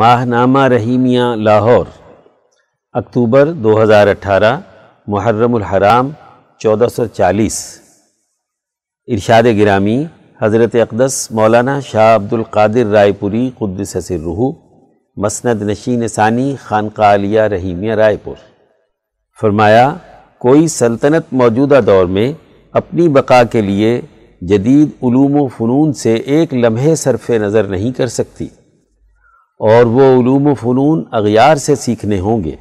माहनामा रहीमिया लाहौर अक्टूबर 2018 मुहर्रम हराम 1440 इरशाद गिरामी हज़रत अकदस मौलाना शाह अब्दुल कादिर रायपुरी क़ुद्दस रूह मसनद नशीन सानी खानकालिया रहीमिया रायपुर फरमाया कोई सल्तनत मौजूदा दौर में अपनी बका के लिए जदीद ूम फ़नून से एक लम्हे सरफ नज़र नहीं कर सकती और वो ूम फ़नून अगियार से सीखने होंगे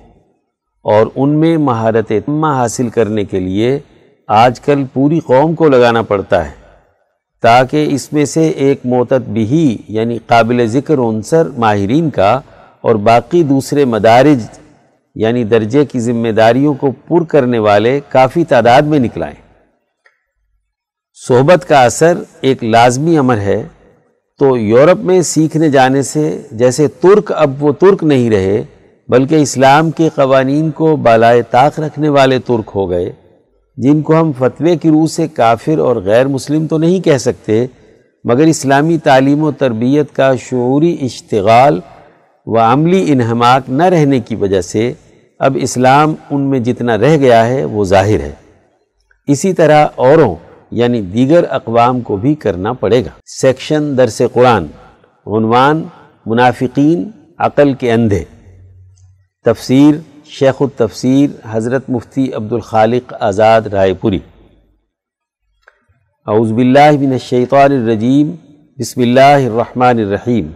और उनमें महारत तम्मा हासिल करने के लिए आजकल पूरी कौम को लगाना पड़ता है ताकि इसमें से एक मोतद बिही यानी काबिल ज़िक्र अनसर माहरीन का और बाकी दूसरे मदारज यानी दर्जे की जिम्मेदारियों को पुर करने वाले काफ़ी तादाद में निकलाएं सोहबत का असर एक लाजमी अमर है तो यूरोप में सीखने जाने से जैसे तुर्क अब वो तुर्क नहीं रहे बल्कि इस्लाम के कवानीन को बालाए ताक रखने वाले तुर्क हो गए जिनको हम फतवे की रूह से काफिर और गैर मुस्लिम तो नहीं कह सकते मगर इस्लामी तालीम तरबियत का शूरी इश्तगाल व अमली इनहमाक न रहने की वजह से अब इस्लाम उनमें जितना रह गया है वो जाहिर है इसी तरह औरों यानी दीगर अकवाम को भी करना पड़ेगा सेक्शन दरस कुरान उनवान मुनाफिकीन अक़ल के अंधे तफसीर शेख तफसीर हज़रत मुफ्ती अब्दुल खालिक आज़ाद रायपुरी अउज़बिल्लाशैतरजीम बसमीम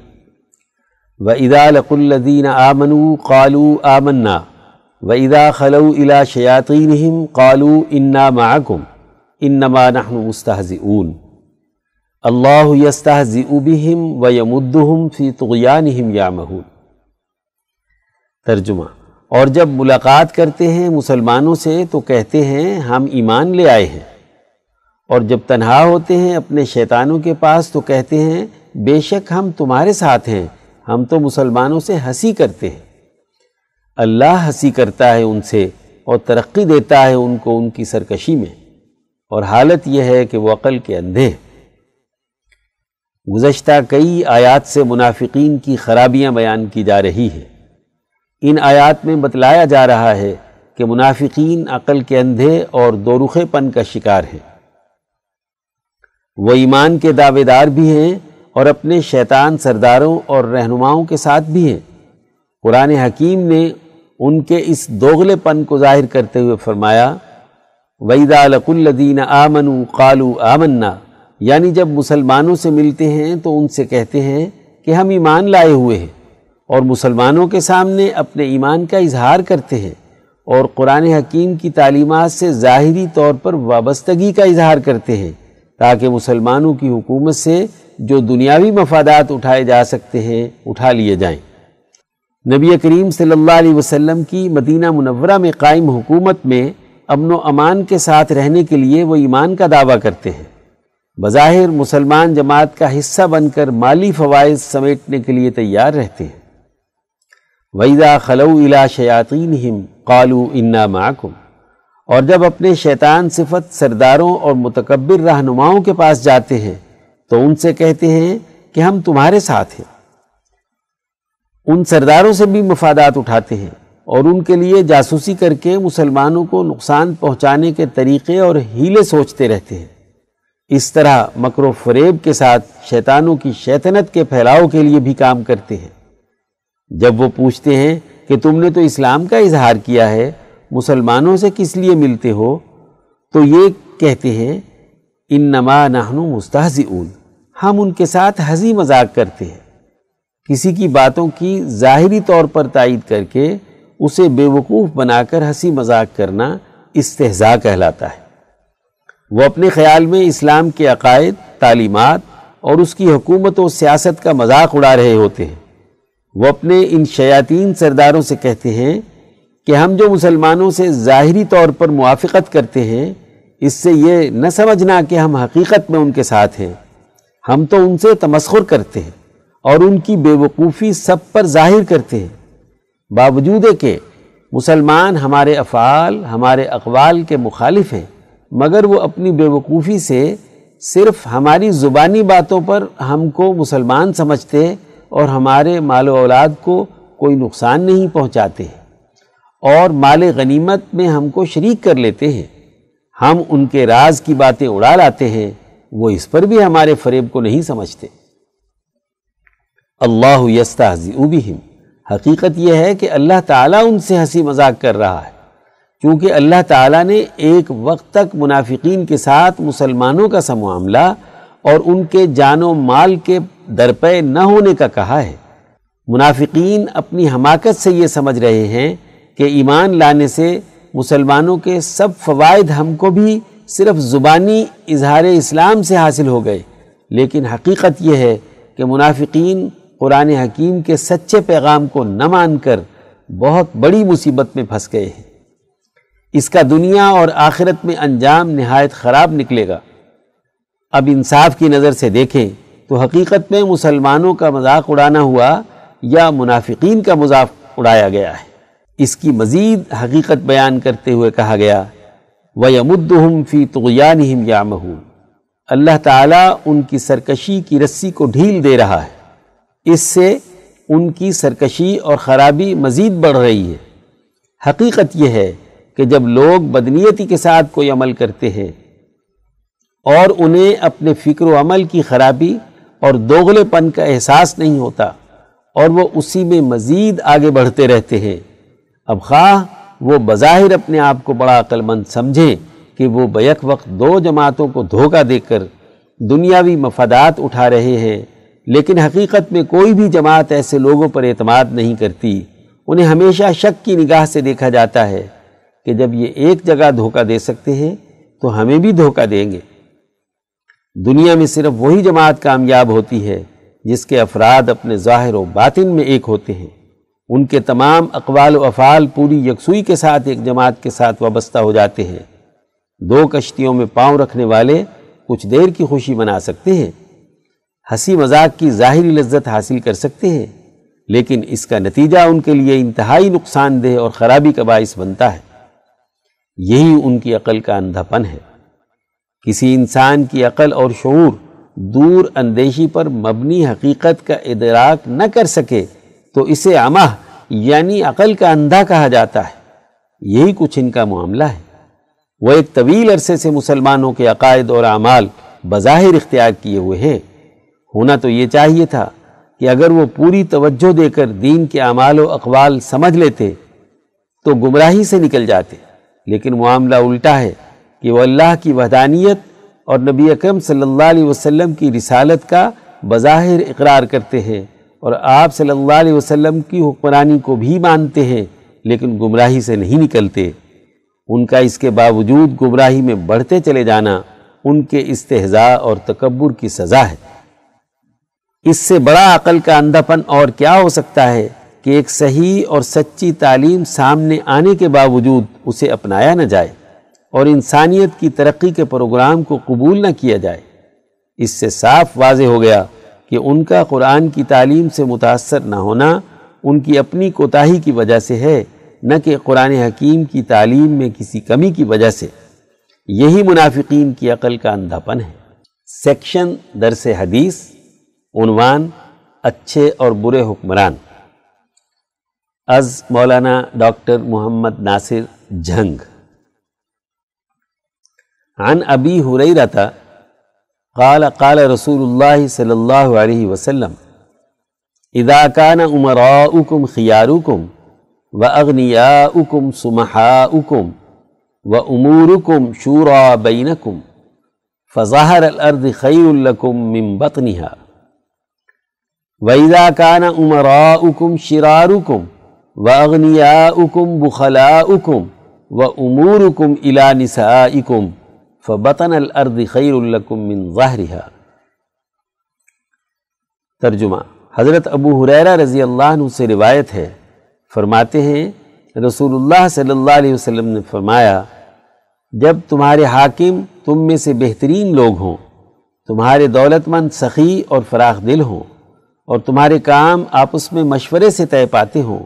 व इदालकुल्लिन आमनु कालू आमन्ना व इदा खलऊ इला शयातीनहम कालू इन्ना मकुम इन अल्लाह उबिम व यमुद्दुम फ़ी या महून तर्जुमा और जब मुलाकात करते हैं मुसलमानों से तो कहते हैं हम ईमान ले आए हैं और जब तन्हा होते हैं अपने शैतानों के पास तो कहते हैं बेशक हम तुम्हारे साथ हैं हम तो मुसलमानों से हंसी करते हैं अल्लाह हंसी करता है उनसे और तरक्की देता है उनको उनकी सरकशी में और हालत यह है कि वो अक़ल के अंधे गुज्त कई आयात से मुनाफिकीन की खराबियाँ बयान की जा रही है इन आयात में बतलाया जा रहा है कि मुनाफिकीन अक़ल के अंधे और दो दोरुखेपन का शिकार है वह ईमान के दावेदार भी हैं और अपने शैतान सरदारों और रहनुमाओं के साथ भी हैं कुरान हकीम ने उनके इस दोगलेपन को जाहिर करते हुए फरमाया वैदालकुल्लदीन आमनु कालू आमन्ना यानी जब मुसलमानों से मिलते हैं तो उनसे कहते हैं कि हम ईमान लाए हुए हैं और मुसलमानों के सामने अपने ईमान का इजहार करते हैं और कुरान हकीम की तालीमत से ज़ाहरी तौर पर वाबस्तगी का इजहार करते हैं ताकि मुसलमानों की हुकूमत से जो दुनियावी मफादात उठाए जा सकते हैं उठा लिए जाएं। नबी करीम सल्लल्लाहु अलैहि की मदीना मुनवरा में कायम हुकूमत में अमन अमान के साथ रहने के लिए वो ईमान का दावा करते हैं बज़ाहिर मुसलमान जमात का हिस्सा बनकर माली फ़वाद समेटने के लिए तैयार रहते हैं वईदा खलऊ इला शयातीन हिम कालू इन्ना माकुम और जब अपने शैतान सिफत सरदारों और मतकबर रहनुमाओं के पास जाते हैं तो उनसे कहते हैं कि हम तुम्हारे साथ हैं उन सरदारों से भी मुफादात उठाते हैं और उनके लिए जासूसी करके मुसलमानों को नुकसान पहुंचाने के तरीक़े और हीले सोचते रहते हैं इस तरह मकर फरेब के साथ शैतानों की शैतनत के फैलाव के लिए भी काम करते हैं जब वो पूछते हैं कि तुमने तो इस्लाम का इजहार किया है मुसलमानों से किस लिए मिलते हो तो ये कहते हैं इन नमा नहनु मुस्ताजी हम उनके साथ हंसी मजाक करते हैं किसी की बातों की ज़ाहरी तौर पर तायद करके उसे बेवकूफ़ बनाकर हंसी मजाक करना इस्तेजा कहलाता है वो अपने ख्याल में इस्लाम के अकायद तालीमत और उसकी हुकूमत और सियासत का मजाक उड़ा रहे होते हैं वो अपने इन शयातीन सरदारों से कहते हैं कि हम जो मुसलमानों से ज़ाहरी तौर पर मुआफ़त करते हैं इससे ये न समझना कि हम हकीकत में उनके साथ हैं हम तो उनसे तमस्खुर करते हैं और उनकी बेवकूफ़ी सब पर जाहिर करते हैं बावजूद के मुसलमान हमारे अफ़ाल हमारे अकवाल के मुखालिफ हैं मगर वो अपनी बेवकूफ़ी से सिर्फ हमारी ज़ुबानी बातों पर हमको मुसलमान समझते हैं और हमारे माल औलाद को कोई नुकसान नहीं पहुँचाते हैं और माल गनीमत में हमको शरीक कर लेते हैं हम उनके राज की बातें उड़ा लाते हैं वो इस पर भी हमारे फरेब को नहीं समझते अल्लाह यस्ता हिम हकीकत यह है कि अल्लाह ताला उनसे हंसी मजाक कर रहा है क्योंकि अल्लाह ताला ने एक वक्त तक मुनाफिकीन के साथ मुसलमानों का सा मामला और उनके जानो माल के दरपे न होने का कहा है मुनाफिकीन अपनी हमाकत से ये समझ रहे हैं कि ईमान लाने से मुसलमानों के सब फ़वाद हमको भी सिर्फ ज़ुबानी इजहार इस्लाम से हासिल हो गए लेकिन हकीकत यह है कि मुनाफिकीन कुरान हकीम के सच्चे पैगाम को न मानकर बहुत बड़ी मुसीबत में फंस गए हैं इसका दुनिया और आखिरत में अंजाम नहायत ख़राब निकलेगा अब इंसाफ की नज़र से देखें तो हकीकत में मुसलमानों का मजाक उड़ाना हुआ या मुनाफिकीन का मजाक उड़ाया गया है इसकी मज़ीद हकीकत बयान करते हुए कहा गया वयमुद्दुम फ़ी तुगयानहम यामहून अल्लाह ताला उनकी सरकशी की रस्सी को ढील दे रहा है इससे उनकी सरकशी और ख़राबी मज़ीद बढ़ रही है हकीकत यह है कि जब लोग बदनीयती के साथ कोई अमल करते हैं और उन्हें अपने फ़िक्र अमल की ख़राबी और दोगलेपन का एहसास नहीं होता और वह उसी में मज़ीद आगे बढ़ते रहते हैं अब खा वो बज़ाहिर अपने आप को बड़ा अक्लमंद समझें कि वो बैक वक्त दो जमातों को धोखा देकर दुनियावी मफादात उठा रहे हैं लेकिन हकीकत में कोई भी जमात ऐसे लोगों पर एतमाद नहीं करती उन्हें हमेशा शक की निगाह से देखा जाता है कि जब ये एक जगह धोखा दे सकते हैं तो हमें भी धोखा देंगे दुनिया में सिर्फ वही जमात कामयाब होती है जिसके अफराद अपने ज़ाहिर व बातिन में एक होते हैं उनके तमाम अकवाल अफ़ाल पूरी यकसुई के साथ एक जमात के साथ वाबस्ता हो जाते हैं दो कश्तियों में पाँव रखने वाले कुछ देर की खुशी मना सकते हैं हंसी मजाक की जाहिर लज्जत हासिल कर सकते हैं लेकिन इसका नतीजा उनके लिए इंतहाई नुकसानदेह और ख़राबी का बायस बनता है यही उनकी अकल का अंधापन है किसी इंसान की अकल और शूर दूर अंदेशी पर मबनी हकीकत का इदराक न कर सके तो इसे अमाह यानी अकल का अंधा कहा जाता है यही कुछ इनका मामला है वह एक तवील अरसे से मुसलमानों के अकायद और अमाल बज़ाहिर इख्तियार किए हुए हैं होना तो ये चाहिए था कि अगर वो पूरी तवज्जो देकर दीन के अमाल व अकवाल समझ लेते तो गुमराही से निकल जाते लेकिन मामला उल्टा है कि वह अल्लाह की वहदानियत और नबी अकरम सल्लल्लाहु अलैहि वसल्लम की रिसालत का बज़ाहिर इकरार करते हैं और आप सल्लल्लाहु अलैहि वसल्लम की हुक्मरानी को भी मानते हैं लेकिन गुमराही से नहीं निकलते उनका इसके बावजूद गुमराही में बढ़ते चले जाना उनके इस्तेजा और तकबर की सज़ा है इससे बड़ा अकल का अंधापन और क्या हो सकता है कि एक सही और सच्ची तालीम सामने आने के बावजूद उसे अपनाया न जाए और इंसानियत की तरक्की के प्रोग्राम को कबूल न किया जाए इससे साफ वाज हो गया कि उनका कुरान की तालीम से मुतासर न होना उनकी अपनी कोताही की वजह से है न कि कुरान हकीम की तालीम में किसी कमी की वजह से यही मुनाफिकीन की अकल का अंधापन है सेक्शन दरस हदीस उनवान अच्छे और बुरे हुक्मरान अज़ मौलाना डॉक्टर मोहम्मद नासिर जंग عن أبي هريرة قال قال رسول الله صلى الله عليه وسلم اذا كان امراؤكم خياركم واغنياؤكم سمحاؤكم واموركم شورى بينكم فظهر الارض خير لكم من بطنها वईदा कान उमराकुम शरारुकुम व अगनियाकुम बखलाकुम व उमूरकुम इला नसाकुम फ़बतन अलअर्द खैरकुम मिन ज़ाहरिहा तर्जुमा हज़रत अबू हुरैरा रज़ी अल्लाह से रिवायत है फरमाते हैं रसूलुल्लाह सल्लल्लाहु अलैहि वसल्लम ने फरमाया जब तुम्हारे हाकिम तुम में से बेहतरीन लोग हों तुम्हारे दौलतमंद सखी और फराख दिल हों और तुम्हारे काम आपस में मशवरे से तय पाते हों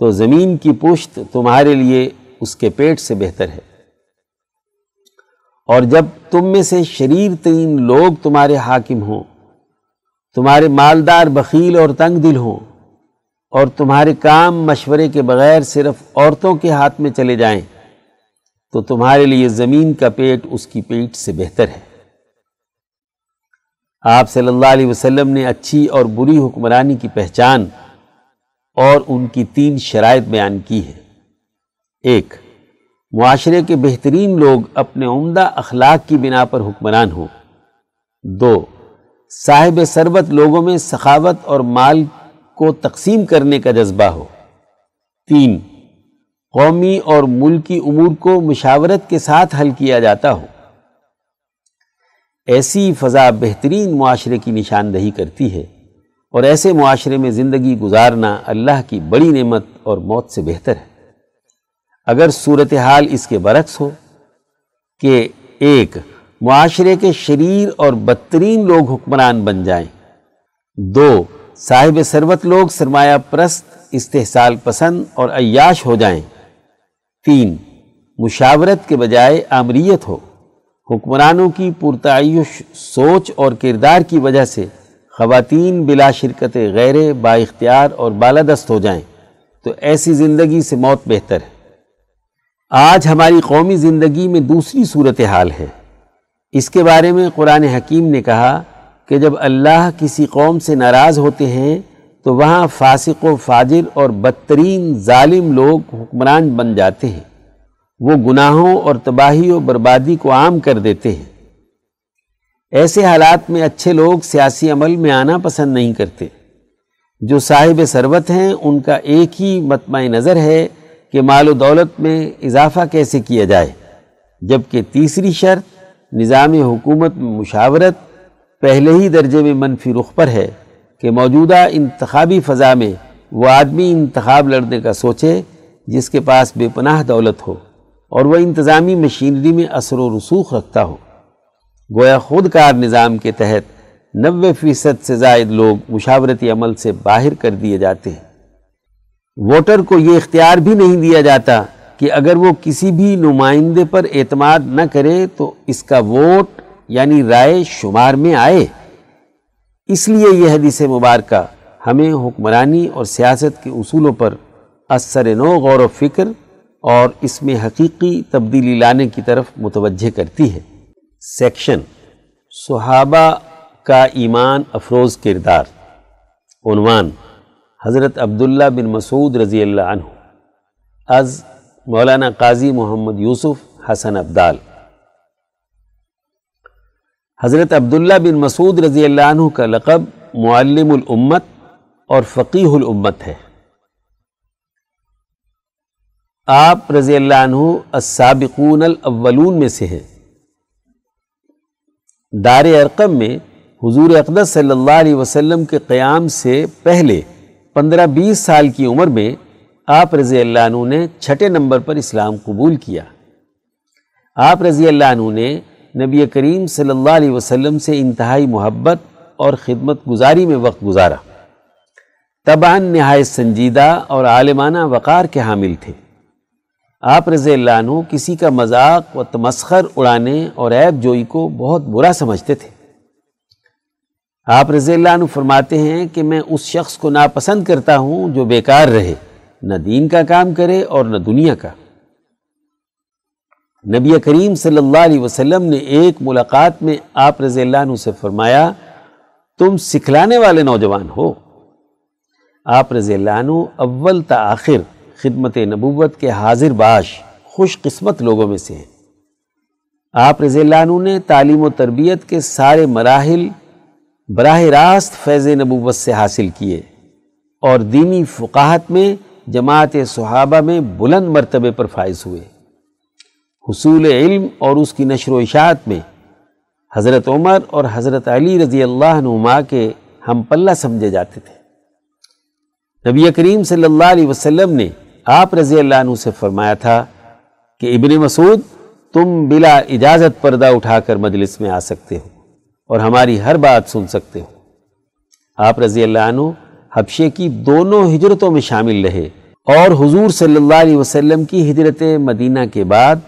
तो ज़मीन की पुश्त तुम्हारे लिए उसके पेट से बेहतर है और जब तुम में से शरीर तरीन लोग तुम्हारे हाकिम हों तुम्हारे मालदार बखील और तंग दिल हों और तुम्हारे काम मशवरे के बगैर सिर्फ औरतों के हाथ में चले जाएं, तो तुम्हारे लिए ज़मीन का पेट उसकी पेट से बेहतर है आप सल्लल्लाहु अलैहि वसल्लम ने अच्छी और बुरी हुक्मरानी की पहचान और उनकी तीन शराय बयान की है एक माशरे के बेहतरीन लोग अपने उम्दा अखलाक की बिना पर हुक्मरान हो दो साहिब सरबत लोगों में सखावत और माल को तकसीम करने का जज्बा हो तीन कौमी और मुल्की उमूर को मशावरत के साथ हल किया जाता हो ऐसी फ़ज़ा बेहतरीन माशरे की निशानदही करती है और ऐसे माशरे में ज़िंदगी गुजारना अल्लाह की बड़ी नेमत और मौत से बेहतर है अगर सूरत हाल इसके बरक्स हो कि एक माशरे के शरीर और बदतरीन लोग हुक्मरान बन जाए दो साहिब सरबत लोग सरमाया प्रस्त इस्तेसाल पसंद और अयाश हो जाए तीन मुशावरत के बजाय आमरीत हो हुक्मरानों की पुरतयुश सोच और किरदार की वजह से ख़वातीन बिला शिरकत गैर बाख्तियार और बालादस्त हो जाएं तो ऐसी ज़िंदगी से मौत बेहतर है आज हमारी कौमी ज़िंदगी में दूसरी सूरत हाल है इसके बारे में कुरान हकीम ने कहा कि जब अल्लाह किसी कौम से नाराज़ होते हैं तो वहाँ फासिक व फाजिर और बदतरीन ालिम लोग हुक्मरान बन जाते हैं वो गुनाहों और तबाही और बर्बादी को आम कर देते हैं ऐसे हालात में अच्छे लोग सियासी अमल में आना पसंद नहीं करते जो साहिब सरवत हैं उनका एक ही मतम नज़र है कि माल दौलत में इजाफा कैसे किया जाए जबकि तीसरी शर्त निज़ाम हुकूमत में मुशावरत पहले ही दर्जे में मनफी रुख पर है कि मौजूदा इंतबी फ़ज़ा में वह आदमी इंतखब लड़ने का सोचे जिसके पास बेपनाह दौलत हो और वह इंतज़ामी मशीनरी में असर व रसूख रखता हो गोया खुदकार निज़ाम के तहत नबे फ़ीसद से जायद लोग मुशावरती अमल से बाहर कर दिए जाते हैं वोटर को ये इख्तियार भी नहीं दिया जाता कि अगर वो किसी भी नुमाइंदे पर एतमाद न करे तो इसका वोट यानी राय शुमार में आए इसलिए यह हदीस मुबारक हमें हुक्मरानी और सियासत के असूलों पर असर नो गौर व फिक्र और इसमें हकीकी तब्दीली लाने की तरफ मुतवजह करती है सेक्शन सहाबा का ईमान अफरोज़ किरदार उनवान हज़रत अब्दुल्ला बिन मसूद रज़ी अल्लाह अज़ मौलाना काजी मोहम्मद यूसुफ हसन अब्दाल हज़रत अब्दुल्ला बिन मसूद रज़ी अल्लाह का लक़ब मालमत और फ़कीहुल उम्मत है आप रज़ी अल्लाहसाबिकून में से हैं दार अरकम में हज़ूर अकदर सल्लल्लाहु अलैहि के क़याम से पहले पंद्रह बीस साल की उम्र में आप रज़ी ने छठे नंबर पर इस्लाम कबूल किया आप रज़ी ने नबी करीम सल्लल्लाहु अलैहि से इंतहाई मोहब्बत और ख़िदमत गुजारी में वक्त गुजारा तबान नहाय संजीदा और आलमाना वक़ार के हामिल थे आप रज़ानू किसी का मजाक व तमस्खर उड़ाने और ऐब जोई को बहुत बुरा समझते थे आप रज़ानू फरमाते हैं कि मैं उस शख्स को नापसंद करता हूँ जो बेकार रहे न दीन का काम करे और न दुनिया का नबी करीम सल्लल्लाहु अलैहि वसल्लम ने एक मुलाकात में आप रज़ानू से फरमाया तुम सिखलाने वाले नौजवान हो आप रज़ानू अव्वल त आखिर खिदमत नबूत के हाजिर बाश खुशकस्मत लोगों में से हैं आप रज़ीलानू ने तालीम तरबियत के सारे मराहल बरह रास्त फैज़ नबूत से हासिल किए और दीनी फ़काहत में जमात सहाबा में बुलंद मरतबे पर फायज हुए हसूल इल्म और उसकी नशर वशात में हज़रत उमर और हज़रत अली रज़ी अल्लाह नुमा के हम पल्ला समझे जाते थे नबी करीम सल्ला वसलम ने आप रजी अल्लाह से फरमाया था कि इबन मसूद तुम बिला इजाज़त पर्दा उठाकर मजलिस में आ सकते हो और हमारी हर बात सुन सकते हो आप रजी अल्लाह हबशे की दोनों हिजरतों में शामिल रहे और हुजूर सल्लल्लाहु अलैहि वसल्लम की हिजरत मदीना के बाद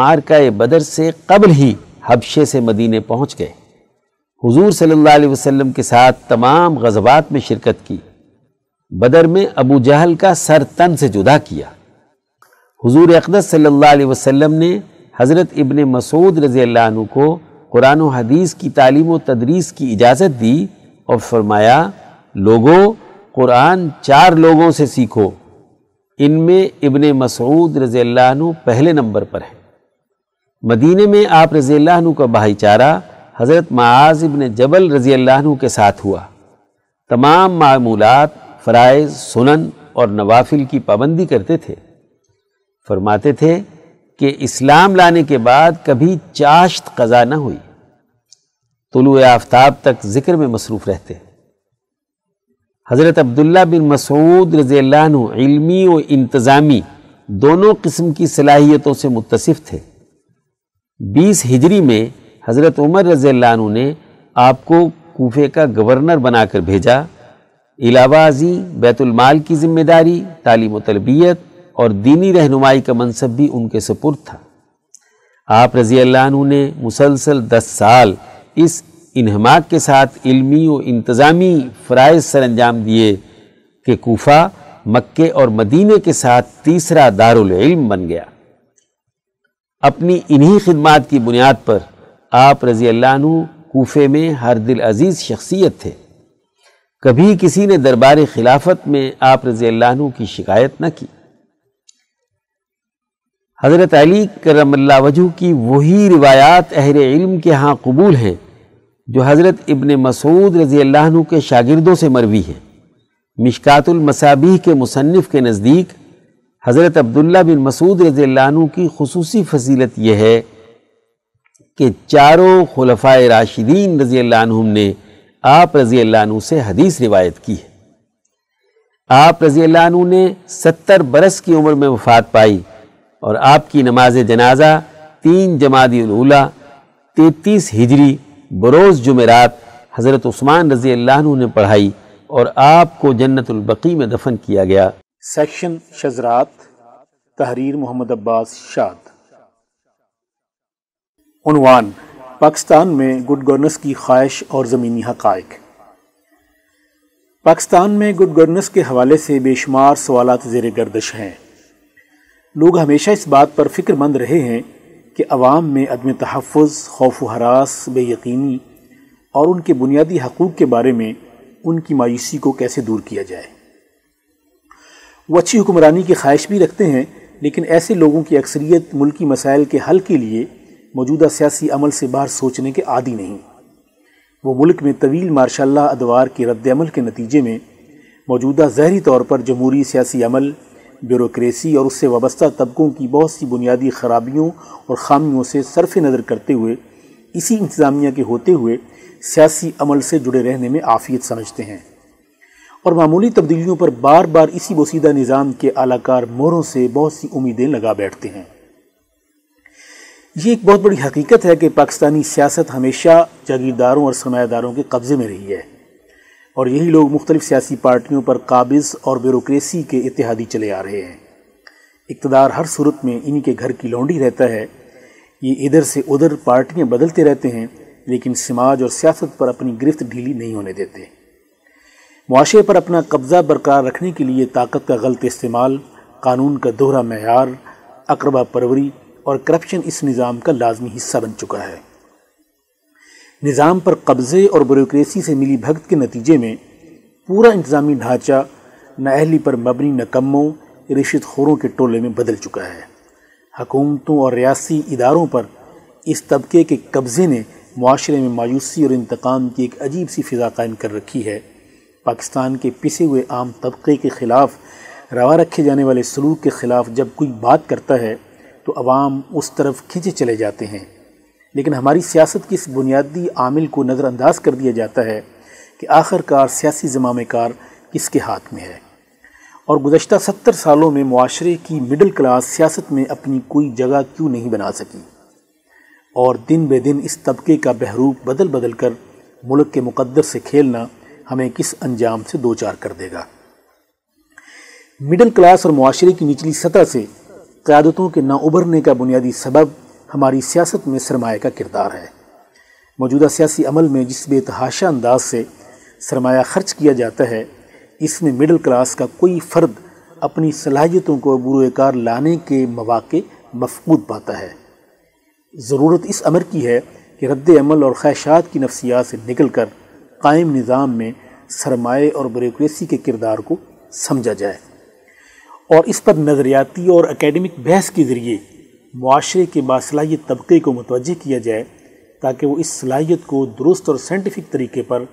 मारका बदर से कबल ही हबशे से मदीने पहुंच गए हुजूर सल्लल्लाहु अलैहि वसल्लम के साथ तमाम गजबात में शिरकत की बदर में अबू जहल का सर तन से जुदा किया हुजूर अकदस सल्लल्लाहु अलैहि वसल्लम ने हज़रत इब्न मसूद रज़ी अल्लाह को कुरान हदीस की तालीम व तदरीस की इजाज़त दी और फरमाया लोगों कुरान चार लोगों से सीखो इनमें इब्न मसूद रज़ी अल्लाह पहले नंबर पर है मदीने में आप रज़ी अल्लाह का भाईचारा हज़रत माज इबन जबल रज़ी अल्लाह के साथ हुआ तमाम मामूलत फ़राइज़ सुनन और नवाफिल की पाबंदी करते थे फरमाते थे कि इस्लाम लाने के बाद कभी चाश्त कज़ा न हुई तुलु आफ्ताब तक ज़िक्र में मसरूफ़ रहते हज़रत अब्दुल्ला बिन मसूद रज़ी व इंतज़ामी दोनों किस्म की सलाहियतों से मुतसिफ़ थे बीस हिजरी में हज़रत उमर रज़ी ने आपको कोफे का गवर्नर बनाकर भेजा इलावाजी बैतुलमाल की जिम्मेदारी तालीम तरबियत और दीनी रहनुमाई का मनसब भी उनके सपुर्द था आप रजी अल्लाह ने मुसलसल दस साल इस इन्हमाक के साथ इल्मी व इंतज़ामी फ़राइज सर अंजाम दिए कि कोफा मक् और मदीने के साथ तीसरा दारुल इल्म बन गया अपनी इन्हीं खिदमात की बुनियाद पर आप रजी अल्लाह कूफे में हर दिल अजीज़ शख्सियत थे कभी किसी ने दरबार खिलाफत में आप रजी की शिकायत न की हज़रत अली करमल्ला वजू की वही रिवायात अहर इल्म के यहाँ कबूल हैं जो हज़रत इबन मसूद रज़ी के शागिर्दों से मरवी है मशातुलमसाबी के मुसनफ़ के नज़दीक हज़रत अब्दुल्ला बिन मसूद रज़ी की खसूस फजीलत यह है कि चारों खलफा राशिदीन रज़ी ने आप रजी अल्लाह से हदीस रिवायत की है आप रजी अल्लाह ने सत्तर बरस की उम्र में वफात पाई और आपकी नमाज जनाजा तीन जमादी उला तैतीस हिजरी बरोज़ जुमेरात हज़रत उस्मान रजी अल्लाह ने पढ़ाई और आपको जन्नतबकी में दफन किया गया सेक्शन शजरात तहरीर मोहम्मद अब्बास शाद पाकिस्तान में गुड गवर्नेंस की ख्वाहिश और ज़मीनी हक़ पाकिस्तान में गुड गवर्नेंस के हवाले से बेशुमार सवाल जेर गर्दश हैं लोग हमेशा इस बात पर फ़िक्रमंद रहे हैं कि अवाम में अदम तहफ़ खौफ हरास बेयकीनी और उनके बुनियादी हकूक़ के बारे में उनकी मायूसी को कैसे दूर किया जाए वो अच्छी हुक्मरानी की ख्वाहिश भी रखते हैं लेकिन ऐसे लोगों की अक्सरियत मुल्की मसाइल के हल के लिए मौजूदा सियासी अमल से बाहर सोचने के आदि नहीं वो मुल्क में तवील मार्शाला अदवार के रद्दमल के नतीजे में मौजूदा जहरी तौर पर जमहूरी सियासी अमल ब्यूरोसी और उससे वाबस्ता तबकों की बहुत सी बुनियादी खराबियों और खामियों से सरफ नज़र करते हुए इसी इंतज़ामिया के होते हुए सियासी अमल से जुड़े रहने में आफियत समझते हैं और मामूली तब्दीलियों पर बार बार इसी बसीदा निज़ाम के आलाकार मोरों से बहुत सी उम्मीदें लगा बैठते हैं ये एक बहुत बड़ी हकीकत है कि पाकिस्तानी सियासत हमेशा जागीरदारों और सरमादारों के कब्ज़े में रही है और यही लोग मुख्तलिफ सियासी पार्टियों पर काबिज़ और ब्यूरोसी के इतिहादी चले आ रहे हैं इकतदार हर सूरत में इन्हीं के घर की लौंडी रहता है ये इधर से उधर पार्टियाँ बदलते रहते हैं लेकिन समाज और सियासत पर अपनी गिरफ्त ढीली नहीं होने देते मुआशे पर अपना कब्ज़ा बरकरार रखने के लिए ताकत का गलत इस्तेमाल कानून का दोहरा मैार अकरबा परवरी और करप्शन इस निज़ाम का लाजमी हिस्सा बन चुका है निज़ाम पर कब्ज़े और ब्यूरोसी से मिली भगत के नतीजे में पूरा इंतज़ामी ढांचा नाहली पर मबनी नकमों रिश्त खोरों के टोले में बदल चुका है हकूमतों और रियासी इदारों पर इस तबके के कब्ज़े ने माशरे में मायूसी और इंतकाम की एक अजीब सी फ़िज़ा कायम कर रखी है पाकिस्तान के पिसे हुए आम तबके के ख़िलाफ़ रवा रखे जाने वाले सलूक के ख़िलाफ़ जब कोई बात करता है तो आवाम उस तरफ खींचे चले जाते हैं लेकिन हमारी सियासत की इस बुनियादी आमिल को नज़रअंदाज कर दिया जाता है कि आखिरकार सियासी ज़मामेकार किसके हाथ में है और गुज्त सत्तर सालों में माशरे की मिडिल क्लास सियासत में अपनी कोई जगह क्यों नहीं बना सकी और दिन ब दिन इस तबके का बहरूप बदल बदल कर मुल्क के मुकद्दर से खेलना हमें किस अंजाम से दो चार कर देगा मिडिल क्लास और माशरे की निचली सतह से क़्यादतों के ना उबरने का बुनियादी सबब हमारी सियासत में सरमाए का किरदार है मौजूदा सियासी अमल में जिस बेतहाशा अंदाज से सरमाया खर्च किया जाता है इसमें मिडिल क्लास का कोई फ़र्द अपनी सलाहियतों को बुरकार लाने के मौाक़े मफकूद पाता है ज़रूरत इस अमर की है कि रद्द अमल और ख्वाहिशात की नफसियात से निकल कर कायम निज़ाम में सरमाए और बुरोक्रेसी के किरदार को समझा जाए और इस पर नज़रियाती और अकेडमिक बहस के ज़रिए माशरे के बासलाहियत तबके को मतवज किया जाए ताकि वो इस सलाहियत को दुरुस्त और सैंटिफिक तरीके पर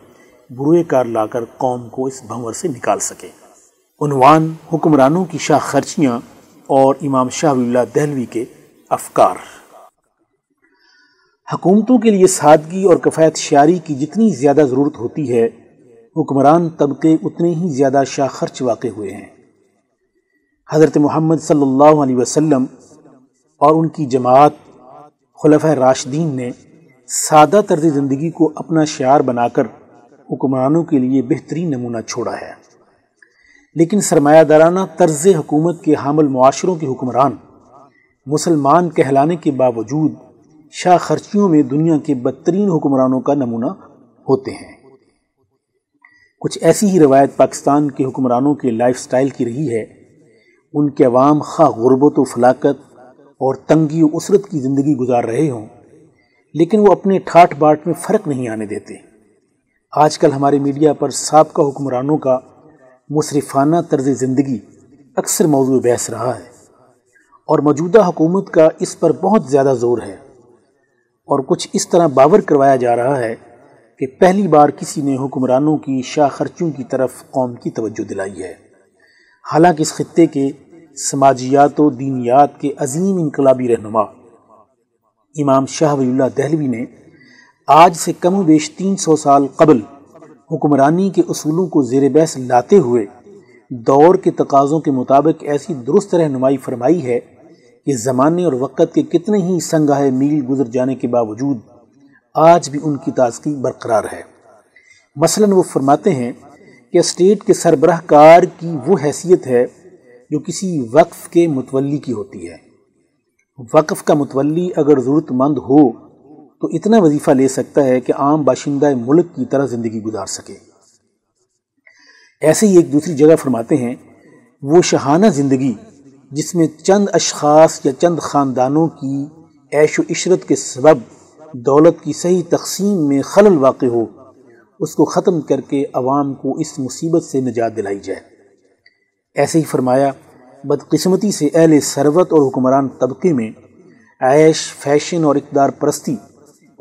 बुरे कार लाकर कौम को इस भंवर से निकाल सकें उनवान हुक्मरानों की शाह खर्चियाँ और इमाम शाह दहलवी के अफकार हकूमतों के लिए सादगी और कफ़ायत शारी की जितनी ज़्यादा ज़रूरत होती है हुक्मरान तबके उतने ही ज़्यादा शाह खर्च वाक़ हुए हैं हज़रत मोहम्मद सल्लल्लाहु अलैहि वसल्लम और उनकी जमात खुलफ राशदीन ने सादा तर्ज ज़िंदगी को अपना शार बनाकर हुक्मरानों के लिए बेहतरीन नमूना छोड़ा है लेकिन सरमायादाराना तर्ज हुकूमत के हामल माशरों के हुक्मरान मुसलमान कहलाने के बावजूद शाह खर्चियों में दुनिया के बदतरीन हुक्मरानों का नमूना होते हैं कुछ ऐसी ही रवायत पाकिस्तान के हुक्मरानों के लाइफ स्टाइल की रही है उनके अवाम खा गुरबत व फलाकत और तंगी व उसरत की ज़िंदगी गुजार रहे हों लेकिन वो अपने ठाठ बाट में फ़र्क नहीं आने देते आज कल हमारे मीडिया पर सबका हुक्मरानों का मुशरफाना तर्ज ज़िंदगी अक्सर मौजू बहस रहा है और मौजूदा हुकूमत का इस पर बहुत ज़्यादा ज़ोर है और कुछ इस तरह बावर करवाया जा रहा है कि पहली बार किसी ने हुक्मरानों की शाह खर्चों की तरफ कौम की तवज्जो दिलाई है हालांकि इस खत्े के समाजियात व दीनियात के अजीम इनकलाबी रहनुमा इमाम शाह वल्ला दहलवी ने आज से कम बेश तीन सौ साल कबल हुक्मरानी के असूलों को जेर बहस लाते हुए दौर के तकाज़ों के मुताबिक ऐसी दुरुस्त रहनुमाई फरमाई है कि ज़माने और वक़्त के कितने ही संगाह मील गुजर जाने के बावजूद आज भी उनकी ताजगी बरकरार है मसलन वो फरमाते हैं कि स्टेट के सरबराहकार की वो हैसियत है जो किसी वक्फ के मुतवली की होती है वक्फ का मुतवली अगर ज़रूरतमंद हो तो इतना वजीफ़ा ले सकता है कि आम बाशिंदा मुल्क की तरह ज़िंदगी गुजार सके ऐसे ही एक दूसरी जगह फरमाते हैं वो शहाना ज़िंदगी जिसमें चंद अशास या चंद ख़ानदानों की ऐश इशरत के सबब दौलत की सही तकसीम में खलल वाक़ हो उसको ख़त्म करके आवाम को इस मुसीबत से निजात दिलाई जाए ऐसे ही फरमाया बदकस्मती से अहल सरवत और हुक्मरान तबके में ऐश फैशन और इकदार परस्ती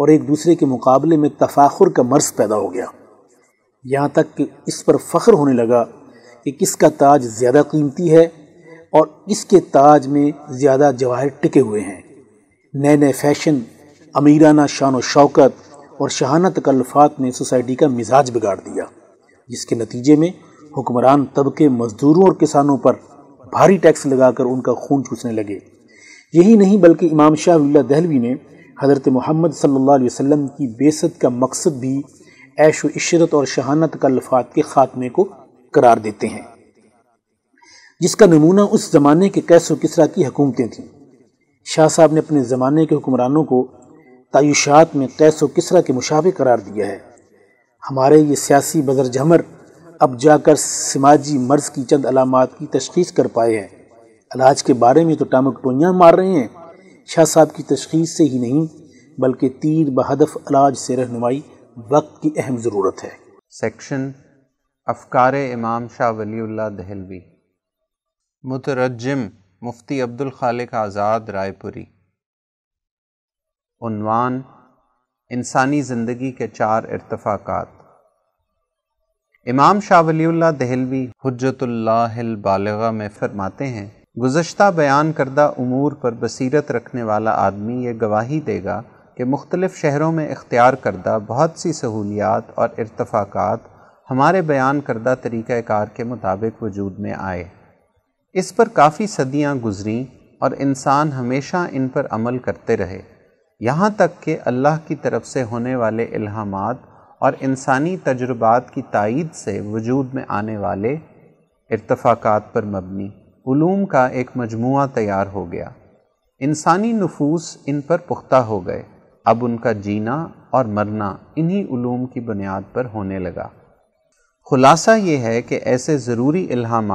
और एक दूसरे के मुकाबले में तफाखुर का मर्ज पैदा हो गया यहाँ तक कि इस पर फ़ख्र होने लगा कि किसका ताज ज़्यादा कीमती है और इसके ताज में ज़्यादा जवाहर टिके हुए हैं नए नए फैशन अमीराना शान व शौकत और शहाना तकल्फ़ात ने सोसाइटी का मिजाज बिगाड़ दिया जिसके नतीजे में हुक्मरान तबके मजदूरों और किसानों पर भारी टैक्स लगाकर उनका खून चूसने लगे यही नहीं बल्कि इमाम शाह दहलवी ने हज़रत मोहम्मद सल्ला वसम की बेसत का मकसद भी ऐश इशरत और शहाना लफात के ख़ात्मे को करार देते हैं जिसका नमूना उस ज़माने के कैसो किसरा की हकूमतें थीं शाह साहब ने अपने ज़माने के हुक्मरानों को तयशात में कैसो किसरा के मुशावे करार दिया है हमारे ये सियासी बदरजमर अब जाकर समाजी मर्ज की चंद अलामत की तशखीस कर पाए हैं अलाज के बारे में तो टामक टामकटोनियाँ मार रहे हैं शाह साहब की तशखीस से ही नहीं बल्कि तीर बहदफ इलाज से रहनुमाई वक्त की अहम ज़रूरत है सेक्शन अफकार इमाम शाह वलील्ला दहलवी मुतरजम मुफ्ती अब्दुल खालिक आज़ाद रायपुरी उनवान इंसानी ज़िंदगी के चार इरतफाक़ात इमाम शाह वलील्ला दहलवी हजतुल्लाबालगा में फरमाते हैं गुज्त बयान करदा अमूर पर बसरत रखने वाला आदमी ये गवाही देगा कि मुख्तलिफ़ शहरों में इख्तियार करदा बहुत सी सहूलियात और इरतफाक़ात हमारे बयान करदा तरीक़ाकार के मुताबिक वजूद में आए इस पर काफ़ी सदियाँ गुजरी और इंसान हमेशा इन पर अमल करते रहे यहाँ तक कि अल्लाह की तरफ से होने वाले इल्हामात और इंसानी तजुर्बात की तइद से वजूद में आने वाले इरतफाक़ात पर मबनी ूम का एक मजमु तैयार हो गया इंसानी नफूस इन पर पुख्ता हो गए अब उनका जीना और मरना इन्हीं ूम की बुनियाद पर होने लगा खुलासा ये है कि ऐसे ज़रूरी इल्हाम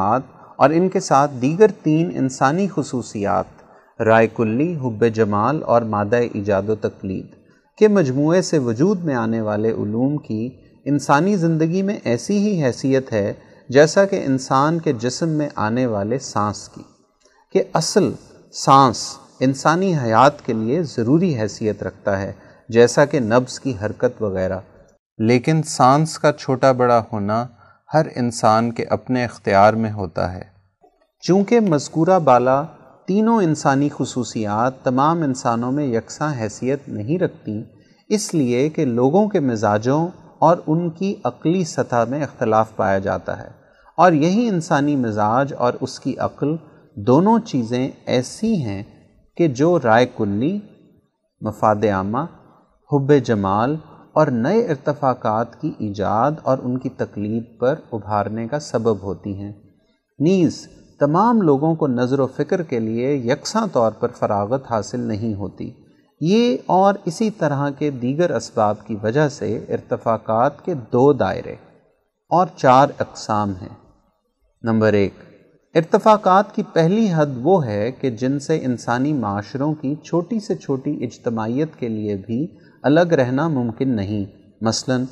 और इनके साथ दीगर तीन इंसानी खसूसियात रायकुल्ली हुब जमाल और मादा ईजाद तकलीद के मजमू से वजूद में आने वाले ूम की इंसानी ज़िंदगी में ऐसी ही हैसियत है जैसा कि इंसान के जिसम में आने वाले सांस की कि असल सांस इंसानी हयात के लिए ज़रूरी हैसियत रखता है जैसा कि नब्स की हरकत वगैरह लेकिन सांस का छोटा बड़ा होना हर इंसान के अपने अख्तियार में होता है चूँकि मजकूरा बाला तीनों इंसानी खसूसियात तमाम इंसानों में यकसा हैसियत नहीं रखती इसलिए कि लोगों के मिजाजों और उनकी अकली सतह में अख्तिलाफ़ पाया जाता है और यही इंसानी मिजाज और उसकी अक्ल दोनों चीज़ें ऐसी हैं कि जो राय कुल्ली मफाद आमा हब जमाल और नए इरतफाक़ात की ईजाद और उनकी तकलीफ पर उभारने का सबब होती हैं नीज़ तमाम लोगों को नज़र फ़िक्र के लिए यकसा तौर पर फरागत हासिल नहीं होती ये और इसी तरह के दीगर इसबाब की वजह से इरतफाक़ात के दो दायरे और चार अकसाम हैं नंबर एक इरतफाक़ात की पहली हद वो है कि जिनसे इंसानी माशरों की छोटी से छोटी इजतमाहीत के लिए भी अलग रहना मुमकिन नहीं मसलन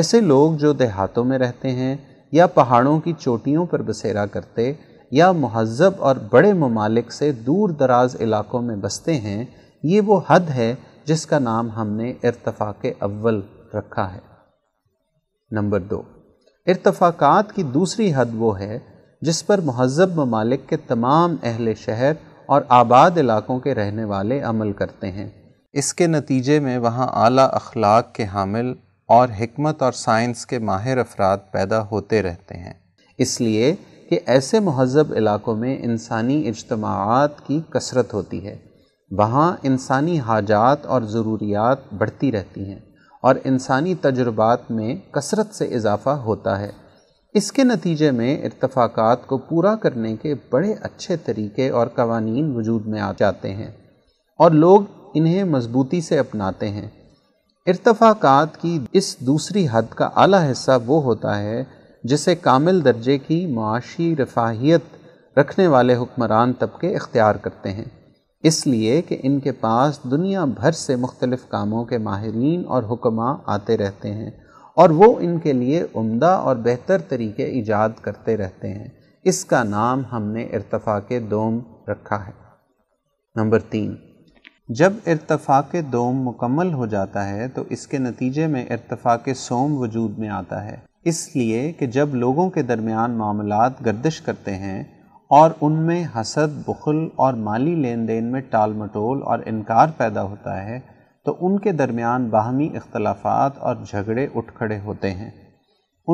ऐसे लोग जो देहातों में रहते हैं या पहाड़ों की चोटियों पर बसेरा करते या महजब और बड़े ममालिक से दूर दराज इलाकों में बसते हैं ये वो हद है जिसका नाम हमने इरतफ़ा के अव्वल रखा है नंबर दो इरतफाक़ात की दूसरी हद वो है जिस पर महजब ममालिक के तमाम अहल शहर और आबाद इलाकों के रहने वाले अमल करते हैं इसके नतीजे में वहाँ आला अखलाक के हामिल और हमत और साइंस के माहिर अफराद पैदा होते रहते हैं इसलिए कि ऐसे महजब इलाकों में इंसानी इजतमात की कसरत होती है वहाँ इंसानी हाजात और ज़रूरियात बढ़ती रहती हैं और इंसानी तजुर्बात में कसरत से इजाफ़ा होता है इसके नतीजे में इतफ़ाक को पूरा करने के बड़े अच्छे तरीके और कवानी वजूद में आ जाते हैं और लोग इन्हें मजबूती से अपनाते हैं इरतफाक़ात की इस दूसरी हद का आला हिस्सा वो होता है जिसे कामिल दर्जे की माशी रफाहियत रखने वाले हुक्मरान तबके इख्तियार करते हैं इसलिए कि इनके पास दुनिया भर से मुख्तलिफ़ कामों के माहरीन और हुक्मा आते रहते हैं और वो इनके लिए उम्दा और बेहतर तरीके ईजाद करते रहते हैं इसका नाम हमने इरतफाक दोम रखा है नंबर तीन जब इरतफाक दोम मुकम्मल हो जाता है तो इसके नतीजे में इरतफाक सोम वजूद में आता है इसलिए कि जब लोगों के दरमियान मामलात गर्दिश करते हैं और उनमें हसद बुखल और माली लेन देन में टाल मटोल और इनकार पैदा होता है तो उनके दरमियान बाहमी इख्तलाफात और झगड़े उठ खड़े होते हैं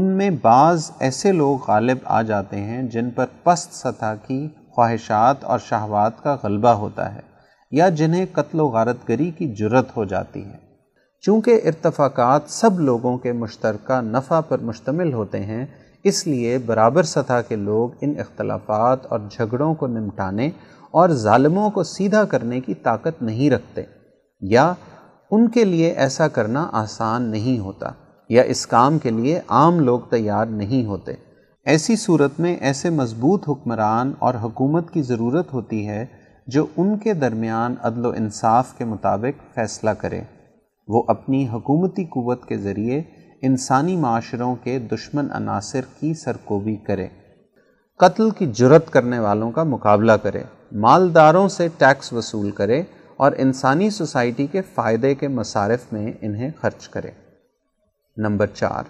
उनमें बाज़ ऐसे लोग गालिब आ जाते हैं जिन पर पस्त सतह की ख्वाहिशात और शहवात का गलबा होता है या जिन्हें कत्ल गारत गरी की जरूरत हो जाती है चूँकि इरतफाक़ात सब लोगों के मुश्तरक नफ़ा पर मुश्तमिल होते हैं इसलिए बराबर सतह के लोग इन अख्तलाफात और झगड़ों को निपटाने और ालमों को सीधा करने की ताकत नहीं रखते या उनके लिए ऐसा करना आसान नहीं होता या इस काम के लिए आम लोग तैयार नहीं होते ऐसी सूरत में ऐसे मजबूत हुक्मरान और हुकूमत की ज़रूरत होती है जो उनके दरमियान अदलानसाफ़ के मुताबिक फ़ैसला करे वो अपनी हकूमती क़वत के ज़रिए इंसानी माशरों के दुश्मन अनासर की सरकोबी करे कत्ल की जरूरत करने वालों का मुकाबला करे मालदारों से टैक्स वसूल करे और इंसानी सोसाइटी के फ़ायदे के मसारफ में इन्हें खर्च करे नंबर चार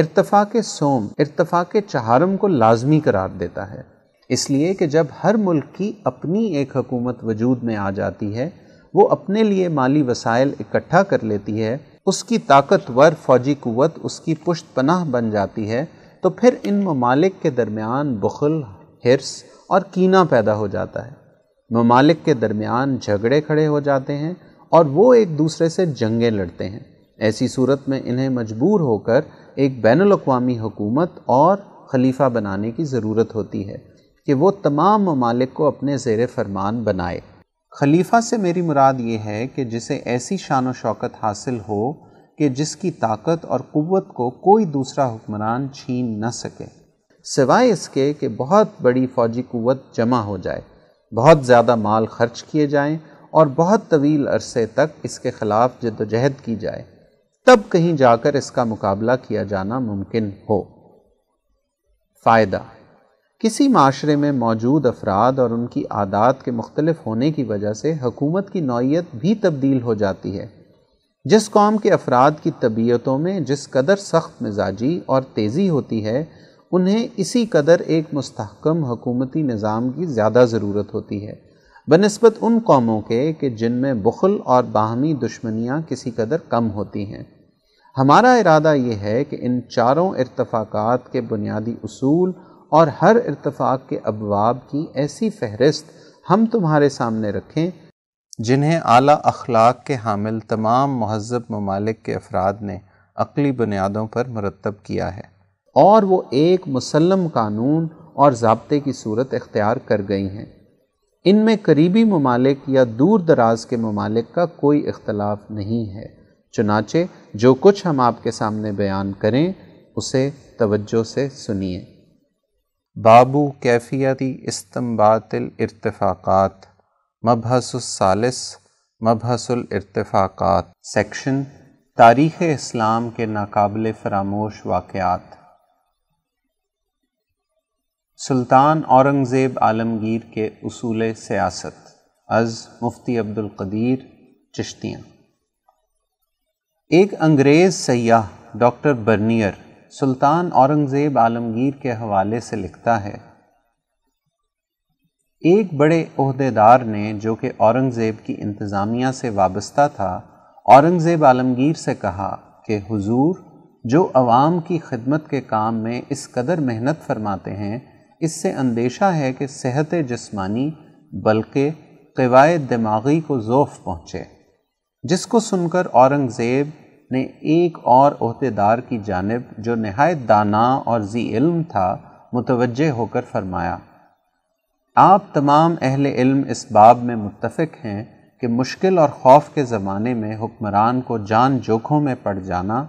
इरतफ़ा के सोम इरतफ़ा के चहारम को लाजमी करार देता है इसलिए कि जब हर मुल्क की अपनी एक हकूमत वजूद में आ जाती है वो अपने लिए माली वसाइल इकट्ठा कर लेती है उसकी ताकतवर फौजी कुत उसकी पुश्त पनाह बन जाती है तो फिर इन ममालिक के दरमियान बखल हिरस और कीना पैदा हो जाता है ममालिक के दरमियान झगड़े खड़े हो जाते हैं और वो एक दूसरे से जंगें लड़ते हैं ऐसी सूरत में इन्हें मजबूर होकर एक बैन अवी हुकूमत और खलीफा बनाने की ज़रूरत होती है कि वो तमाम ममालिक को अपने जेर फरमान बनाए खलीफा से मेरी मुराद ये है कि जिसे ऐसी शान व शौकत हासिल हो कि जिसकी ताकत और क़वत को कोई दूसरा हुक्मरान छीन न सके सिवाय इसके कि बहुत बड़ी फ़ौजी क़वत जमा हो जाए बहुत ज़्यादा माल खर्च किए जाएं और बहुत तवील अरसे तक इसके ख़िलाफ़ जदोजहद की जाए तब कहीं जाकर इसका मुकाबला किया जाना मुमकिन हो फ़ायदा किसी माशरे में मौजूद अफराद और उनकी आदात के मुख्तलिफ होने की वजह से हकूमत की नौीयत भी तब्दील हो जाती है जिस कौम के अफराद की तबीयतों में जिस कदर सख्त मिजाजी और तेज़ी होती है उन्हें इसी कदर एक मस्तकम हकूमती निज़ाम की ज़्यादा ज़रूरत होती है बनस्बत उन कौमों के कि जिनमें बुखल और बाहमी दुश्मनियाँ किसी कदर कम होती हैं हमारा इरादा ये है कि इन चारों इरतफाक़ात के बुनियादी असूल और हर इतफ़ाक़ के अबवाब की ऐसी फहरिस्त हम तुम्हारे सामने रखें जिन्हें आला अखलाक के हामिल तमाम महजब ममालिक के अफराद ने अकली बुनियादों पर मरतब किया है और वो एक मुसलम कानून और जबते की सूरत अख्तियार कर गई हैं इनमें करीबी ममालिक या दूर दराज के ममालिक का कोई इख्तलाफ नहीं है चुनाचे जो कुछ हम आपके सामने बयान करें उसे तवज्जो से सुनिए बाबू कैफियती इस्तम्बातिल इरतफाक़ात सालिस मबहसल सेक्शन तारीख़ इस्लाम के नाकबिल फरामोश वाक़ात सुल्तान औरंगज़ेब आलमगीर के असूल सियासत अज़ मुफ्ती अब्दुल्कदीर चिश्तियाँ एक अंग्रेज़ सयाह डॉक्टर बर्नियर सुल्तान औरंगज़ेब आलमगीर के हवाले से लिखता है एक बड़े अहदेदार ने जो कि औरंगज़ेब की इंतज़ामिया से वाबस्ता था औरंगज़ेब आलमगीर से कहा कि हुजूर जो आवाम की खिदमत के काम में इस कदर मेहनत फरमाते हैं इससे अंदेशा है कि सेहत जिस्मानी बल्कि कवाय दिमागी को ज़ोफ़ पहुँचे जिसको सुनकर औरंगज़ेब ने एक और अहदेदार की जानब जो नहायत दाना और जी इल्म था मुतवजह होकर फरमाया आप तमाम अहल इल्म इस बाब में मुतफ़ हैं कि मुश्किल और खौफ के ज़माने में हुक्मरान को जान जोखों में पड़ जाना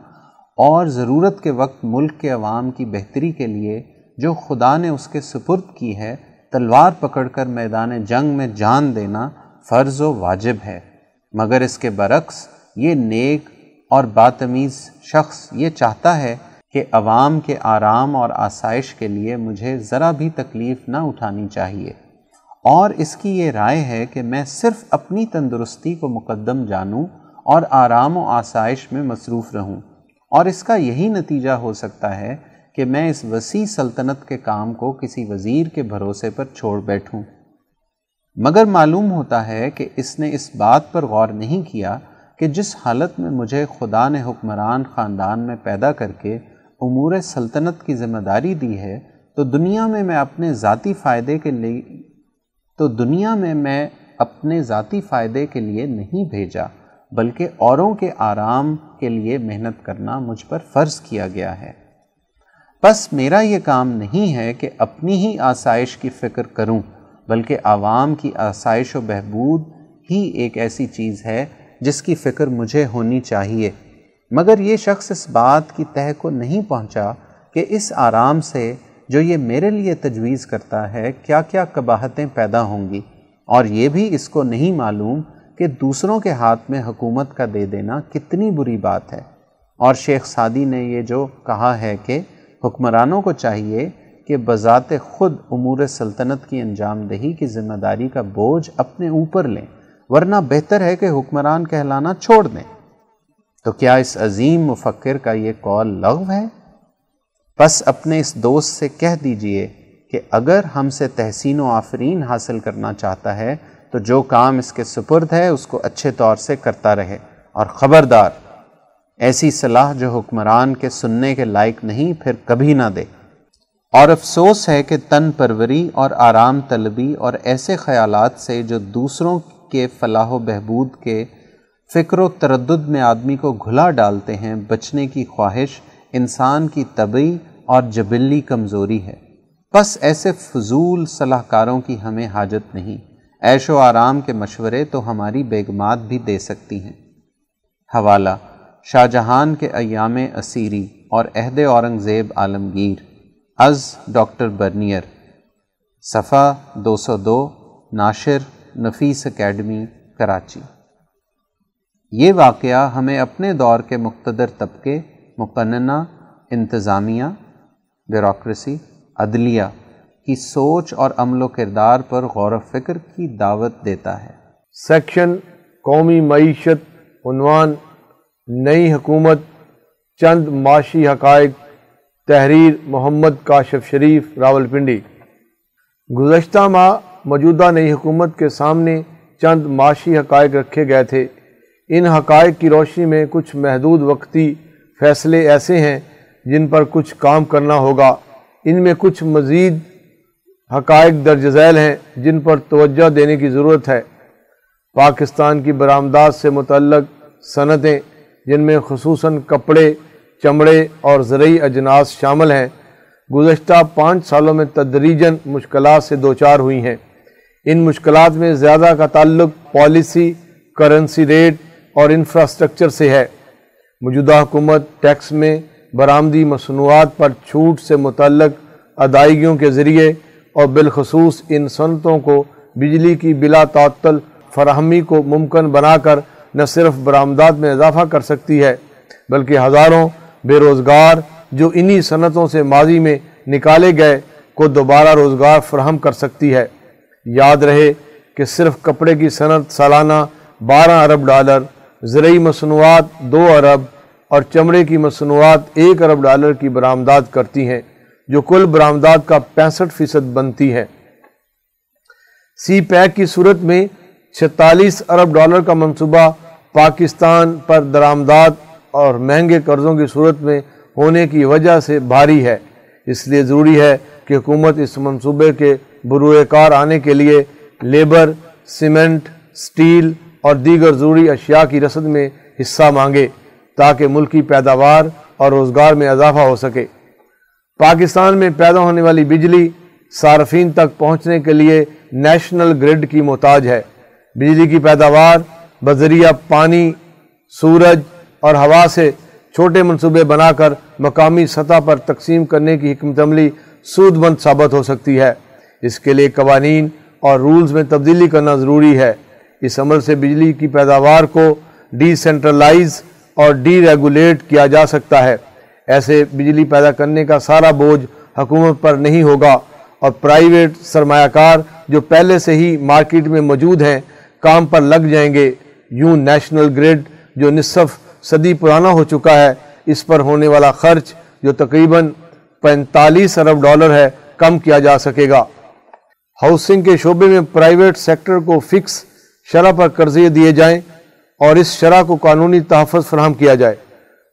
और ज़रूरत के वक्त मुल्क के अवाम की बेहतरी के लिए जो खुदा ने उसके सुपुर्द की है तलवार पकड़कर मैदान जंग में जान देना फ़र्ज़ व वाजिब है मगर इसके बरक्स ये नेक और बातमीज़ शख्स ये चाहता है कि अवाम के आराम और आसाइश के लिए मुझे ज़रा भी तकलीफ़ ना उठानी चाहिए और इसकी ये राय है कि मैं सिर्फ़ अपनी तंदुरुस्ती को मुकदम जानूं और आराम व आसाइश में मसरूफ़ रहूं और इसका यही नतीजा हो सकता है कि मैं इस वसी सल्तनत के काम को किसी वज़ीर के भरोसे पर छोड़ बैठूँ मगर मालूम होता है कि इसने इस बात पर गौर नहीं किया कि जिस हालत में मुझे खुदा ने हुक्मरान ख़ानदान में पैदा करके अमूर सल्तनत की ज़िम्मेदारी दी है तो दुनिया में मैं अपने ज़ाती फ़ायदे के लिए तो दुनिया में मैं अपने ज़ाती फ़ायदे के लिए नहीं भेजा बल्कि औरों के आराम के लिए मेहनत करना मुझ पर फ़र्ज़ किया गया है बस मेरा ये काम नहीं है कि अपनी ही आसाइश की फ़िक्र करूँ बल्कि आवाम की आसाइश व बहबूद ही एक ऐसी चीज़ है जिसकी फ़िक्र मुझे होनी चाहिए मगर ये शख्स इस बात की तह को नहीं पहुंचा कि इस आराम से जो ये मेरे लिए तजवीज़ करता है क्या क्या कबाहतें पैदा होंगी और ये भी इसको नहीं मालूम कि दूसरों के हाथ में हुकूमत का दे देना कितनी बुरी बात है और शेख सादी ने ये जो कहा है कि हुक्मरानों को चाहिए कि बज़ात ख़ुद उमूर सल्तनत की अंजामदही की ज़िम्मेदारी का बोझ अपने ऊपर लें वरना बेहतर है कि हुक्मरान कहलाना छोड़ दें तो क्या इस अजीम मुफक्र का ये कौल लव है बस अपने इस दोस्त से कह दीजिए कि अगर हमसे तहसीन व आफरीन हासिल करना चाहता है तो जो काम इसके सुपुर्द है उसको अच्छे तौर से करता रहे और ख़बरदार ऐसी सलाह जो हुक्मरान के सुनने के लायक नहीं फिर कभी ना दे और अफसोस है कि तन परवरी और आराम तलबी और ऐसे ख्याल से जो दूसरों के फलाह बहबूद के फ़िक्र तरद में आदमी को घुला डालते हैं बचने की ख्वाहिश इंसान की तबी और जबिली कमज़ोरी है बस ऐसे फजूल सलाहकारों की हमें हाजत नहीं ऐशो आराम के मशवरे तो हमारी बेगमात भी दे सकती हैं हवाला शाहजहान के अयाम असीरी और अहद औरंगज़ेब आलमगीर अज़ डॉक्टर बर्नियर सफ़ा 202 नाशिर नफीस अकेडमी कराची ये वाक़ हमें अपने दौर के मुख्तर तबके मुकन्ना इंतज़ामिया ब्यूरोसी अदलिया की सोच और अमल किरदार पर गौर फिक्र की दावत देता है सेक्शन कौमी मीशत उनवान नई हकूमत चंद माशी हक तहरीर मोहम्मद काशफ शरीफ रावलपिंडी गुज्त माह मौजूदा नई हुकूमत के सामने चंद माशी हकायक रखे गए थे इन हकायक की रोशनी में कुछ महदूद वक्ती फैसले ऐसे हैं जिन पर कुछ काम करना होगा इनमें कुछ मज़ीद हकायक दर्ज झैल हैं जिन पर तोज्जो देने की ज़रूरत है पाकिस्तान की बरामदात से मुतलक सनतें जिनमें खसूस कपड़े चमड़े और ज़रूरी अजनास शामिल हैं गुज्त पाँच सालों में तदरीजन मुश्किल से दो चार हुई हैं इन मुश्किल में ज़्यादा का ताल्लुक पॉलिसी करेंसी रेट और इंफ्रास्ट्रक्चर से है मौजूदा हुकूमत टैक्स में बरामदी मसनूआत पर छूट से मुतल अदायगियों के ज़रिए और बिलखसूस इन सनतों को बिजली की बिला तातल फरहमी को मुमकिन बनाकर न सिर्फ बरामदात में इजाफा कर सकती है बल्कि हज़ारों बेरोज़गार जो इन्हीं सनतों से माजी में निकाले गए को दोबारा रोज़गार फ्राहम कर सकती है याद रहे कि सिर्फ कपड़े की सनत सालाना 12 अरब डॉलर ज़रूरी मसनूआत दो अरब और चमड़े की मसनूआत एक अरब डॉलर की बरामदाद करती हैं जो कुल बरामदाद का पैंसठ फ़ीसद बनती है सी पैक की सूरत में छतालीस अरब डॉलर का मनसूबा पाकिस्तान पर दरामदाद और महंगे कर्ज़ों की सूरत में होने की वजह से भारी है इसलिए ज़रूरी है कि हुकूमत इस मनसूबे के बुरूकार आने के लिए लेबर सीमेंट स्टील और दीगर ज़रूरी अशिया की रसद में हिस्सा मांगे ताकि मुल्क की पैदावार और रोज़गार में इजाफा हो सके पाकिस्तान में पैदा होने वाली बिजली सार्फिन तक पहुँचने के लिए नेशनल ग्रिड की मोहताज है बिजली की पैदावार बजरिया पानी सूरज और हवा से छोटे मनसूबे बनाकर मकामी सतह पर तकसीम करने की हमत अमली सूदमंद साबित हो सकती है इसके लिए कवानीन और रूल्स में तब्दीली करना ज़रूरी है इस अमल से बिजली की पैदावार को डिसेंट्रलाइज और डी रेगुलेट किया जा सकता है ऐसे बिजली पैदा करने का सारा बोझ हुकूमत पर नहीं होगा और प्राइवेट सरमाकार जो पहले से ही मार्केट में मौजूद हैं काम पर लग जाएंगे यूं नेशनल ग्रिड जो निसफ सदी पुराना हो चुका है इस पर होने वाला खर्च जो तकरीबन पैंतालीस अरब डॉलर है कम किया जा सकेगा हाउसिंग के शोबे में प्राइवेट सेक्टर को फिक्स शरह पर कर्जे दिए जाएं और इस शरह को कानूनी तहफ़ फ्राहम किया जाए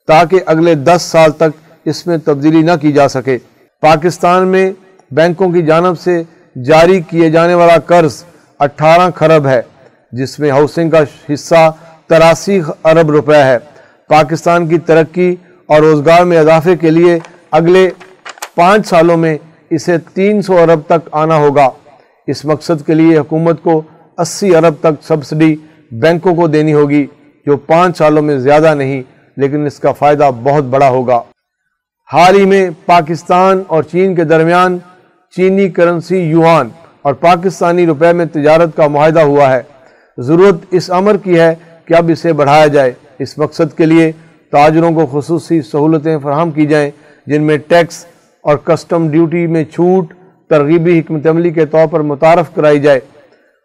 ताकि अगले दस साल तक इसमें तब्दीली न की जा सके पाकिस्तान में बैंकों की जानब से जारी किए जाने वाला कर्ज 18 खरब है जिसमें हाउसिंग का हिस्सा तिरासी अरब रुपए है पाकिस्तान की तरक्की और रोज़गार में इजाफे के लिए अगले पाँच सालों में इसे 300 अरब तक आना होगा इस मकसद के लिए हुकूमत को 80 अरब तक सब्सिडी बैंकों को देनी होगी जो पाँच सालों में ज़्यादा नहीं लेकिन इसका फ़ायदा बहुत बड़ा होगा हाल ही में पाकिस्तान और चीन के दरमियान चीनी करेंसी युआन और पाकिस्तानी रुपए में तजारत का माहदा हुआ है ज़रूरत इस अमर की है कि अब इसे बढ़ाया जाए इस मकसद के लिए ताजरों को खसूस सहूलतें फ्राहम की जाएँ जिनमें टैक्स और कस्टम ड्यूटी में छूट तरगीबी हमत अमली के तौर पर मुतारफ़ कराई जाए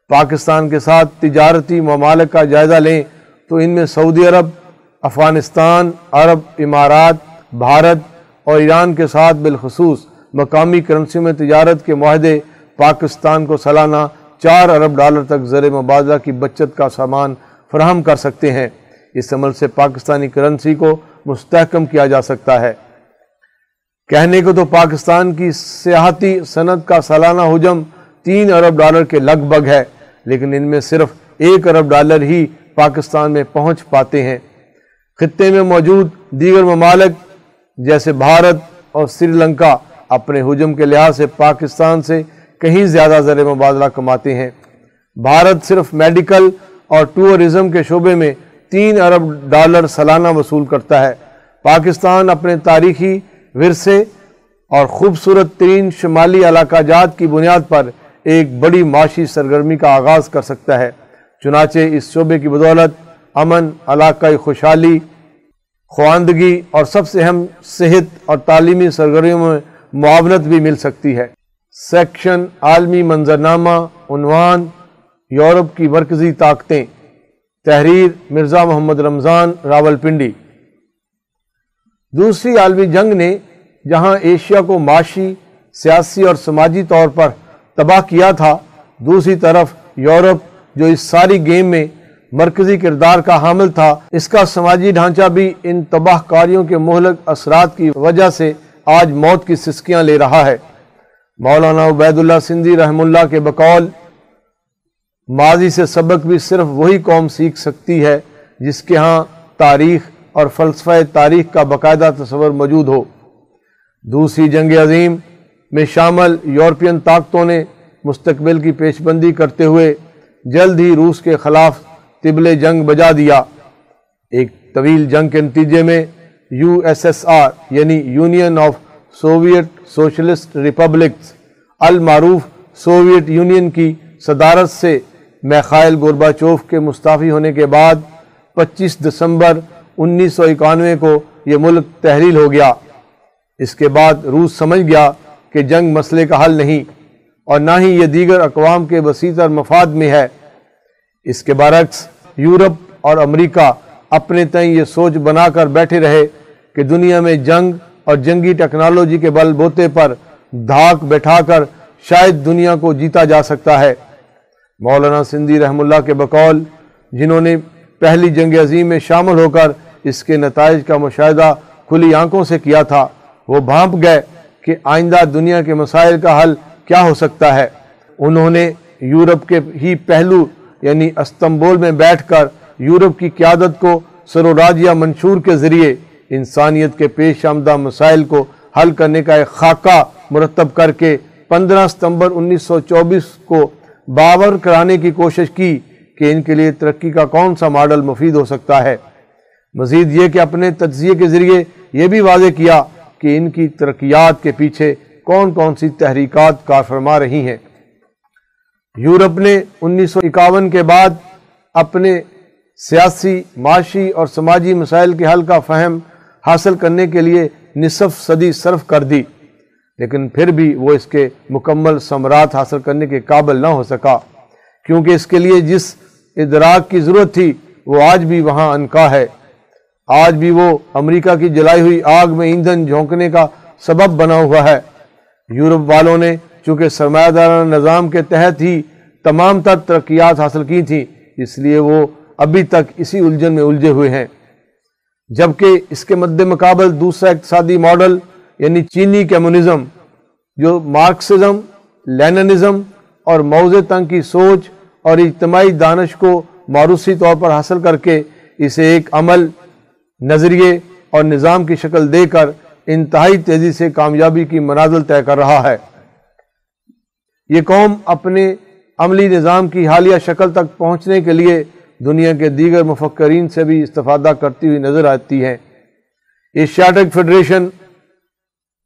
पाकिस्तान के साथ तजारती ममालक का जायज़ा लें तो इनमें सऊदी अरब अफ़गानिस्तान अरब इमारात भारत और ईरान के साथ बिलखसूस मकामी करंसी में तजारत के माहदे पाकिस्तान को सालाना चार अरब डॉलर तक ज़र मुबाजा की बचत का सामान फ्राहम कर सकते हैं इस अमल से पाकिस्तानी करंसी को मुस्तकम किया जा सकता है कहने को तो पाकिस्तान की सियाती सनत का सालाना हजम तीन अरब डॉलर के लगभग है लेकिन इनमें सिर्फ एक अरब डॉलर ही पाकिस्तान में पहुंच पाते हैं खत्े में मौजूद दीगर ममालक जैसे भारत और श्रीलंका अपने हजम के लिहाज से पाकिस्तान से कहीं ज़्यादा ज़र मुबादला कमाते हैं भारत सिर्फ मेडिकल और टूरिज़म के शोबे में तीन अरब डॉलर सालाना वसूल करता है पाकिस्तान अपने तारीखी विरसे और खूबसूरत तरीन शुमाली इलाकाजात की बुनियाद पर एक बड़ी माशी सरगर्मी का आगाज़ कर सकता है चुनाचे इस शोबे की बदौलत अमन इलाकई खुशहाली ख्वानदगी और सबसे अहम सेहत और तालीमी सरगर्मियों में मुआवनत भी मिल सकती है सेक्शन आलमी मंजरनामावान यूरोप की मरकज़ी ताकतें तहरीर मिर्ज़ा मोहम्मद रमज़ान रावलपिंडी दूसरी आलमी जंग ने जहां एशिया को माशी सियासी और समाजी तौर पर तबाह किया था दूसरी तरफ यूरोप जो इस सारी गेम में मरकजी किरदार का हामिल था इसका समाजी ढांचा भी इन तबाहकारियों के मोहलक असरात की वजह से आज मौत की सिस्कियां ले रहा है मौलाना उबैदुल्ला सिंधी रहमुल्ला के बकौल माजी से सबक भी सिर्फ वही कौम सीख सकती है जिसके यहाँ तारीख और फ़लसफ़ तारीख का बाकायदा तस्वर मौजूद हो दूसरी जंग अजीम में शामिल यूरोपियन ताकतों ने मुस्तबिल की पेशबंदी करते हुए जल्द ही रूस के ख़िलाफ़ तिबल जंग बजा दिया एक तवील जंग के नतीजे में यू एस एस आर यानी Union of Soviet Socialist Republic अलमारूफ सोवियत यूनियन की सदारत से मैखाइल गोरबाचोव के मुस्ताफ़ी होने के बाद पच्चीस दिसंबर उन्नीस सौ इक्यानवे को यह मुल्क तहरील हो गया इसके बाद रूस समझ गया कि जंग मसले का हल नहीं और ना ही ये दीगर अकवाम के वसीतर मफाद में है इसके बरक्स यूरोप और अमरीका अपने तय ये सोच बनाकर बैठे रहे कि दुनिया में जंग और जंगी टेक्नोलॉजी के बल बोते पर धाक बैठाकर शायद दुनिया को जीता जा सकता है मौलाना सिंधी रहमुल्ला के बकौल जिन्होंने पहली जंग अजीम में शामिल होकर इसके नतज का मुशाह खुली आंखों से किया था वो भांप गए कि आइंदा दुनिया के मसाइल का हल क्या हो सकता है उन्होंने यूरोप के ही पहलू यानी अस्तंबोल में बैठकर यूरोप की क्यादत को सरोराज या मंशूर के ज़रिए इंसानियत के पेश आमदा मसाइल को हल करने का एक खाका मुरतब करके 15 सितंबर 1924 को बावर कराने की कोशिश की कि इनके लिए तरक्की का कौन सा मॉडल मुफीद हो सकता है मजीद ये कि अपने तजिए के ज़रिए ये भी वाजे किया कि इनकी तरक्यात के पीछे कौन कौन सी तहरीक का फरमा रही हैं यूरोप ने उन्नीस सौ इक्यावन के बाद अपने सियासी माशी और समाजी मसाइल के हल का फ़हम हासिल करने के लिए नसफ़ सदी सर्फ कर दी लेकिन फिर भी वो इसके मुकम्मल समरात हासिल करने के काबिल ना हो सका क्योंकि इसके लिए जिस इदराक की ज़रूरत थी वो आज भी वहाँ अनका है आज भी वो अमेरिका की जलाई हुई आग में ईंधन झोंकने का सबब बना हुआ है यूरोप वालों ने चूंकि सरमादाराना निज़ाम के तहत ही तमाम तर तरक्यात हासिल की थी इसलिए वो अभी तक इसी उलझन में उलझे हुए हैं जबकि इसके मद्दे मुकाबल दूसरा इकतदी मॉडल यानी चीनी कम्युनिज्म जो मार्क्सिज्म लेनिज्म और मौजे तंग की सोच और इज्तमाही दानश को मारूसी तौर पर हासिल करके इसे एक अमल नज़रिए और निज़ाम की शक्ल देकर इंतहाई तेज़ी से कामयाबी की मनाजल तय कर रहा है ये कौम अपने अमली निज़ाम की हालिया शक्ल तक पहुँचने के लिए दुनिया के दीगर मुफक्रीन से भी इस्तः करती हुई नज़र आती है एशियाटिक फेडरेशन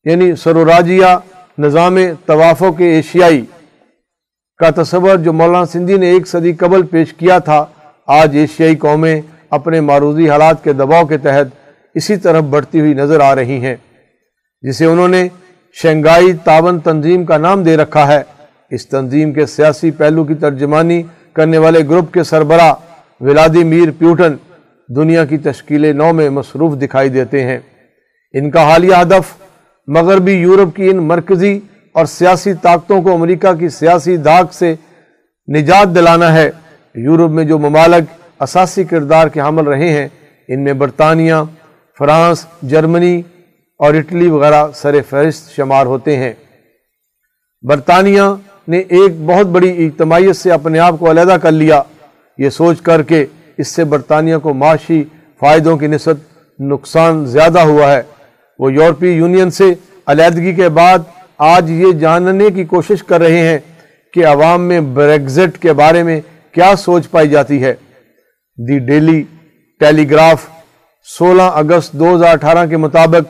यानी सरोराजिया निज़ाम तवाफ़ों के एशियाई का तस्वर जो मौलाना सिंधी ने एक सदी कबल पेश किया था आज एशियाई कौमें अपने मारूजी हालात के दबाव के तहत इसी तरफ बढ़ती हुई नज़र आ रही हैं जिसे उन्होंने शंघाई तावन तंजीम का नाम दे रखा है इस तंजीम के सियासी पहलू की तर्जमानी करने वाले ग्रुप के सरबरा व्लादिमिर प्यूटन दुनिया की तश्कील नौ में मसरूफ़ दिखाई देते हैं इनका हालिया हदफ मगरबी यूरोप की इन मरकज़ी और सियासी ताकतों को अमरीका की सियासी धाक से निजात दिलाना है यूरोप में जो ममालक असासी किरदार के हमल रहे हैं इनमें बरतानिया फ्रांस जर्मनी और इटली वगैरह सर फहरिस्त शुमार होते हैं बरतानिया ने एक बहुत बड़ी इजतमाहीत से अपने आप को अलहदा कर लिया ये सोच कर के इससे बरतानिया को माशी फ़ायदों की नस्बत नुकसान ज़्यादा हुआ है वो यूरोपीय यूनियन से अलीहदगी के बाद आज ये जानने की कोशिश कर रहे हैं कि आवाम में ब्रेगजट के बारे में क्या सोच पाई जाती है दी डेली टेलीग्राफ 16 अगस्त 2018 के मुताबिक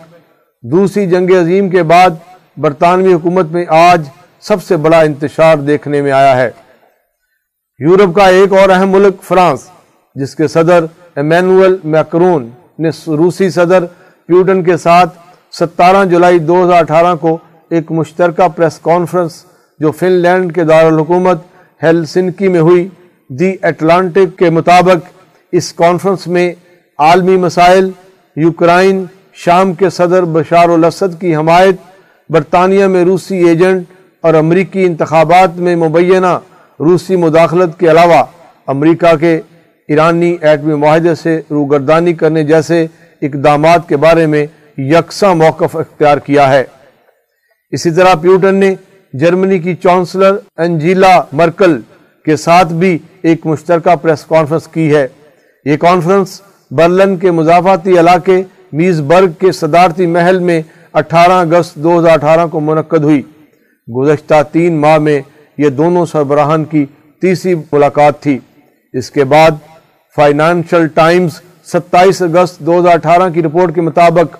दूसरी जंग अजीम के बाद बरतानवी हुकूमत में आज सबसे बड़ा इंतजार देखने में आया है यूरोप का एक और अहम मुल्क फ्रांस जिसके सदर एमैनुअल मैक्रोन ने रूसी सदर प्यूटन के साथ 17 जुलाई 2018 को एक मुश्तरका प्रेस कॉन्फ्रेंस जो फिनलैंड के दारकूमत हेलसिनकी में हुई दी एटलांटिक के मुताबिक इस कॉन्फ्रेंस में आलमी मसाइल यूक्राइन शाम के सदर बशार असद की हमायत बरतानिया में रूसी एजेंट और अमरीकी इंतबात में मुबैना रूसी मुदाखलत के अलावा अमरीका के ईरानी एटमी माहदे से रूगरदानी करने जैसे इकदाम के बारे में यकसा मौकफ अख्तियार किया है इसी तरह प्यूटन ने जर्मनी की चांसलर अंजीला मर्कल के साथ भी एक मुश्तरक प्रेस कॉन्फ्रेंस की है ये कॉन्फ्रेंस बर्लन के मुजाफाती इलाके मीजबर्ग के सदारती महल में 18 अगस्त 2018 को मनक़द हुई गुजशत तीन माह में ये दोनों सरबराहान की तीसरी मुलाकात थी इसके बाद फाइनेंशियल टाइम्स 27 अगस्त 2018 की रिपोर्ट के मुताबिक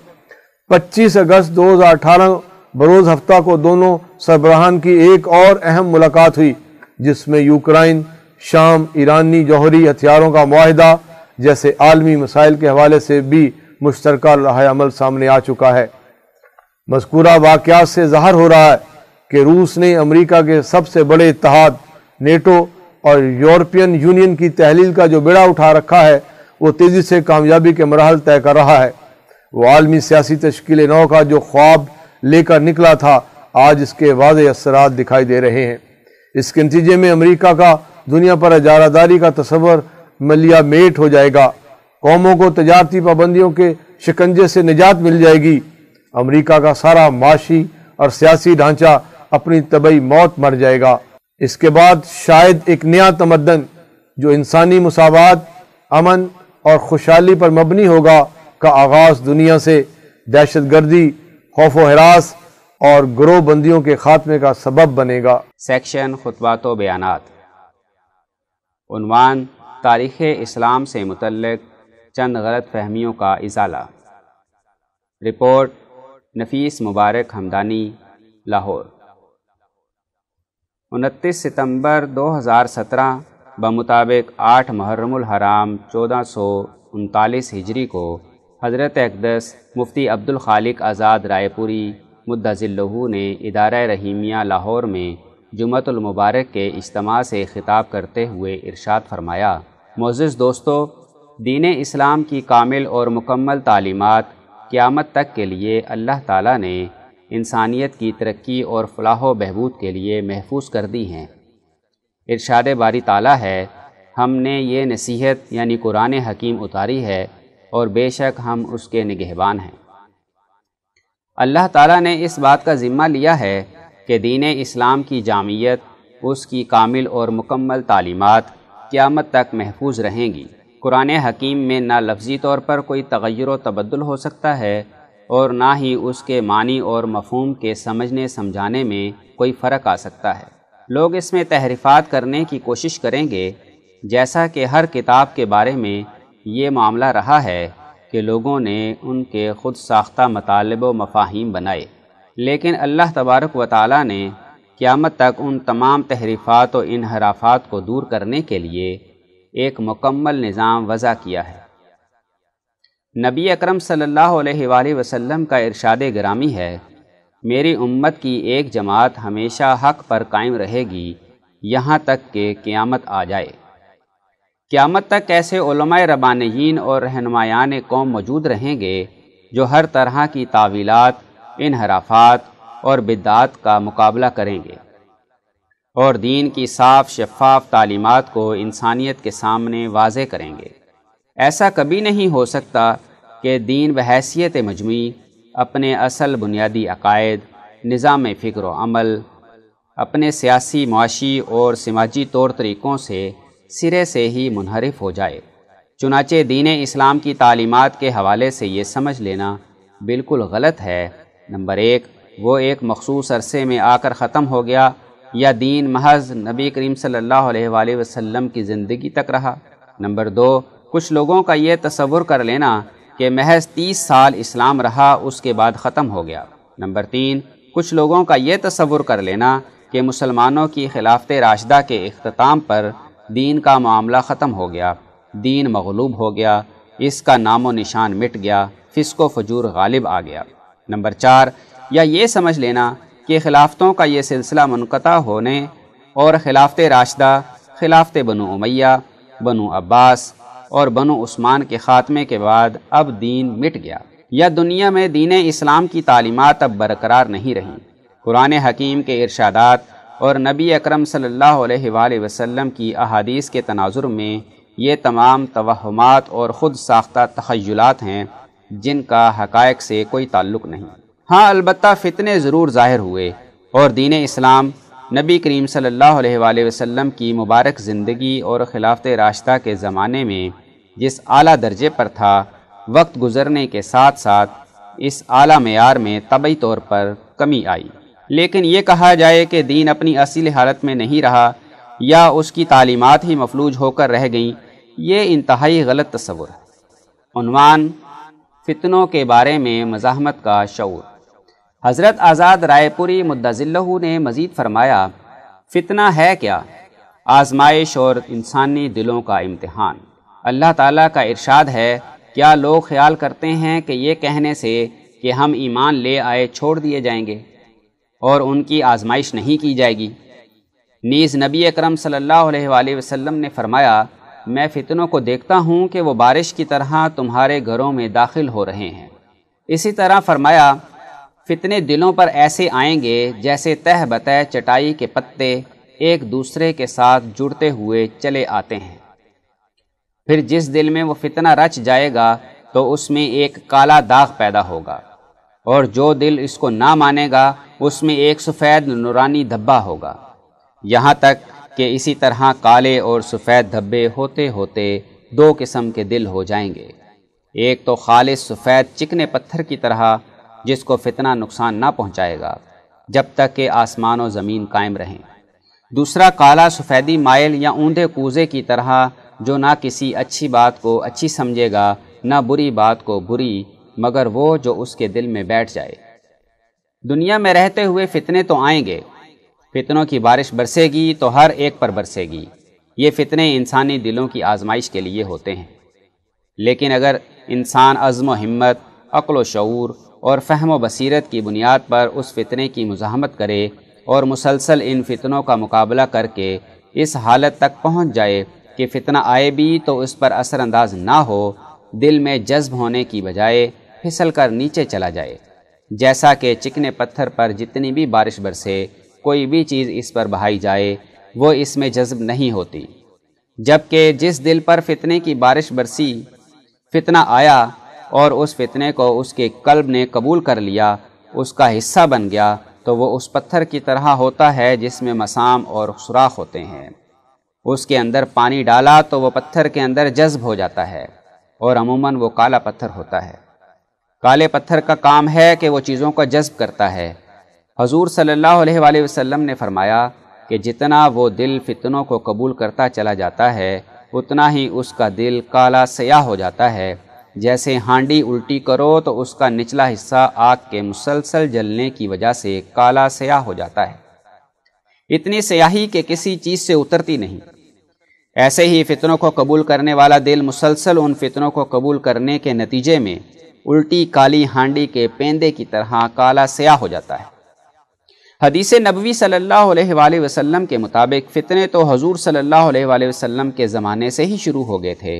25 अगस्त 2018 बरोज़ हफ्ता को दोनों सरबराहान की एक और अहम मुलाकात हुई जिसमें यूक्राइन शाम ईरानी जौहरी हथियारों का माहदा जैसे आलमी मसाइल के हवाले से भी मुश्तर अमल सामने आ चुका है मजकूरा वाक़ात से ज़ाहर हो रहा है कि रूस ने अमरीका के सबसे बड़े इतिहाद नेटो और यूरोपियन यूनियन की तहलील का जो बेड़ा उठा रखा है वो तेज़ी से कामयाबी के मरहल तय कर रहा है वो आलमी सियासी तश्कील नौ का जो ख्वाब लेकर निकला था आज इसके वाज असरात दिखाई दे रहे हैं इसके नतीजे में अमरीका का दुनिया पर अजारादारी का तस्वर मलिया मेट हो जाएगा कौमों को तजारती पाबंदियों के शिकंजे से निजात मिल जाएगी अमरीका का सारा माशी और सियासी ढांचा अपनी तबई मौत मर जाएगा इसके बाद शायद एक नया तमदन जो इंसानी मसावत अमन और खुशहाली पर मबनी होगा का आगाज़ दुनिया से दहशत गर्दी खौफ व हरास और ग्रोह बंदियों के खात्मे का सबब बनेगा सेक्शन खुतबात बयान तारीख़ इस्लाम से मुतलक चंद गलत फहमियों का इजाला रिपोर्ट नफीस मुबारक हमदानी लाहौर उनतीस सितंबर 2017 बमुताबिक आठ मुहर्रमुल हराम चौदह सौ उनतालीस हिजरी को हज़रत अकदस मुफ्ती अब्दुल खालिक आज़ाद रायपुरी मुद्दज़िल्लू ने इदारा रहीमिया लाहौर में जुमतुलमबारक के इज्तम से ख़िताब करते हुए इरशाद फरमाया मोज़ दोस्तों दीन इस्लाम की कामिल और मुकम्मल तालीमत क़्यामत तक के लिए अल्लाह ताला ने इंसानियत की तरक्की और फलाह बहबूद के लिए महफूज कर दी हैं इरशाद बारी ताला है हमने ये नसीहत यानी कुरान हकीम उतारी है और बेशक हम उसके निगहबान हैं अल्लाह ताला ने इस बात का ज़िम्मा लिया है कि दीन इस्लाम की जामियत उसकी कामिल और मुकम्मल तालीमत क़्यामत तक महफूज रहेंगी कुरान हकीम में ना लफ्ज़ी तौर पर कोई तगैर व तबदल हो सकता है और ना ही उसके मानी और मफहम के समझने समझाने में कोई फ़र्क आ सकता है लोग इसमें तहरीफ़ात करने की कोशिश करेंगे जैसा कि हर किताब के बारे में ये मामला रहा है के लोगों ने उनके ख़ुद साख्ता मतालब व मफाहिम बनाए लेकिन अल्लाह तबारक व ताली ने क़्यामत तक उन तमाम तहरीफ़ात और इन इनहराफात को दूर करने के लिए एक मकम्मल निज़ाम वज़ा किया है नबी अक्रम सल्लल्लाहु वसम का इरशाद ग्रामी है मेरी उम्मत की एक जमात हमेशा हक पर कायम रहेगी यहाँ तक के क़्यामत आ जाए क़्यामत तक ऐसे रबानयीन और रहनुमायान कौम मौजूद रहेंगे जो हर तरह की तावीलात इनहराफात और बिदात का मुकाबला करेंगे और दीन की साफ शफाफ तालीमत को इंसानियत के सामने वाज करेंगे ऐसा कभी नहीं हो सकता कि दीन बहसीत मजमू अपने असल बुनियादी अकायद निज़ाम फ़िक्र अमल अपने सियासी माशी और समाजी तौर तरीक़ों से सिरे से ही मुनहरफ हो जाए चुनाचे दीन इस्लाम की तालीमत के हवाले से ये समझ लेना बिल्कुल गलत है नंबर एक वो एक मखसूस अरसे में आकर ख़त्म हो गया या दीन महज नबी करीम सल्लल्लाहु अलैहि वसल्लम की ज़िंदगी तक रहा नंबर दो कुछ लोगों का ये तस्वुर कर लेना कि महज तीस साल इस्लाम रहा उसके बाद ख़त्म हो गया नंबर तीन कुछ लोगों का ये तस्वुर कर लेना कि मुसलमानों की खिलाफत राशदा के अख्ताम पर दीन का मामला ख़त्म हो गया दीन मगलूब हो गया इसका नामो निशान मिट गया फिसको फजूर गालिब आ गया नंबर चार या ये समझ लेना कि खिलाफतों का ये सिलसिला मनक़ा होने और खिलाफत राशदा खिलाफत बनु उमैया बनु अब्बास और बनु उस्मान के ख़ात्मे के बाद अब दीन मिट गया या दुनिया में दीन इस्लाम की तालीमत अब बरकरार नहीं रहीं कुरान हकीम के इरशादात और नबी अकरम सल्लल्लाहु अलैहि वसल्लम की अहादीस के तनाजुर में ये तमाम तोहमात और ख़ुद साख्ता तखयलात हैं जिनका हकायक से कोई ताल्लुक़ नहीं हाँ अलबत् फ़ितने ज़रूर ज़ाहिर हुए और दीन इस्लाम नबी करीम सल्ला वसम की मुबारक ज़िंदगी और खिलाफत रास्ता के ज़माने में जिस आला दर्जे पर था वक्त गुज़रने के साथ साथ इस आला मैार में तबी तौर पर कमी आई लेकिन ये कहा जाए कि दीन अपनी असली हालत में नहीं रहा या उसकी तालीमत ही मफलूज होकर रह गई ये इंतहाई गलत तस्वुर हैवान फितनों के बारे में मज़ाहमत का शौर हज़रत आज़ाद रायपुरी मुद्दाजिल्लू ने मज़ीद फरमाया फितना है क्या आजमाइश और इंसानी दिलों का इम्तहान अल्लाह ताला का इरशाद है क्या लोग ख्याल करते हैं कि ये कहने से कि हम ईमान ले आए छोड़ दिए जाएंगे और उनकी आजमाइश नहीं की जाएगी नीज़ नबी अकरम सल्लल्लाहु अलैहि वसल्लम ने फरमाया मैं फ़ितनों को देखता हूँ कि वो बारिश की तरह तुम्हारे घरों में दाखिल हो रहे हैं इसी तरह फरमाया फितने दिलों पर ऐसे आएंगे जैसे तह बतह चटाई के पत्ते एक दूसरे के साथ जुड़ते हुए चले आते हैं फिर जिस दिल में वो फितना रच जाएगा तो उसमें एक काला दाग पैदा होगा और जो दिल इसको ना मानेगा उसमें एक सफ़ेद नुरानी धब्बा होगा यहाँ तक कि इसी तरह काले और सफ़ेद धब्बे होते होते दो किस्म के दिल हो जाएंगे एक तो खालिश सफ़ेद चिकने पत्थर की तरह जिसको फितना नुकसान ना पहुँचाएगा जब तक कि आसमान और ज़मीन कायम रहें दूसरा काला सफ़ेदी माइल या ऊंधे कूजे की तरह जो ना किसी अच्छी बात को अच्छी समझेगा ना बुरी बात को बुरी मगर वो जो उसके दिल में बैठ जाए दुनिया में रहते हुए फितने तो आएंगे फितनों की बारिश बरसेगी तो हर एक पर बरसेगी ये फितने इंसानी दिलों की आजमाइश के लिए होते हैं लेकिन अगर इंसान अज़म हिम्मत अक्ल शूर और फहम बसीरत की बुनियाद पर उस फितने की मुजामत करे और मुसलसल इन फितनों का मुकाबला करके इस हालत तक पहुँच जाए कि फितना आए भी तो उस पर असरअंदाज ना हो दिल में जज्ब होने की बजाय फिसल कर नीचे चला जाए जैसा कि चिकने पत्थर पर जितनी भी बारिश बरसे कोई भी चीज़ इस पर बहाई जाए वो इसमें जज्ब नहीं होती जबकि जिस दिल पर फितने की बारिश बरसी फितना आया और उस फितने को उसके कल्ब ने कबूल कर लिया उसका हिस्सा बन गया तो वो उस पत्थर की तरह होता है जिसमें मसाम और सुराख होते हैं उसके अंदर पानी डाला तो वो पत्थर के अंदर जज्ब हो जाता है और अमूमन वो काला पत्थर होता है काले पत्थर का काम है कि वो चीज़ों का जज्ब करता है हजूर सल्लल्लाहु अलैहि वसल्लम ने फरमाया कि जितना वो दिल फितनों को कबूल करता चला जाता है उतना ही उसका दिल काला सयाह हो जाता है जैसे हांडी उल्टी करो तो उसका निचला हिस्सा आग के मुसलसल जलने की वजह से काला सयाह हो जाता है इतनी स्याही के किसी चीज़ से उतरती नहीं ऐसे ही फितनों को कबूल करने वाला दिल मुसलसल उन फितनों को कबूल करने के नतीजे में उल्टी काली हांडी के पेंदे की तरह काला स्याह हो जाता है हदीस नबवी सल्लल्लाहु अलैहि वसल्लम के मुताबिक फ़ितने तो हजूर सल्लल्लाहु अलैहि वसल्लम के ज़माने से ही शुरू हो गए थे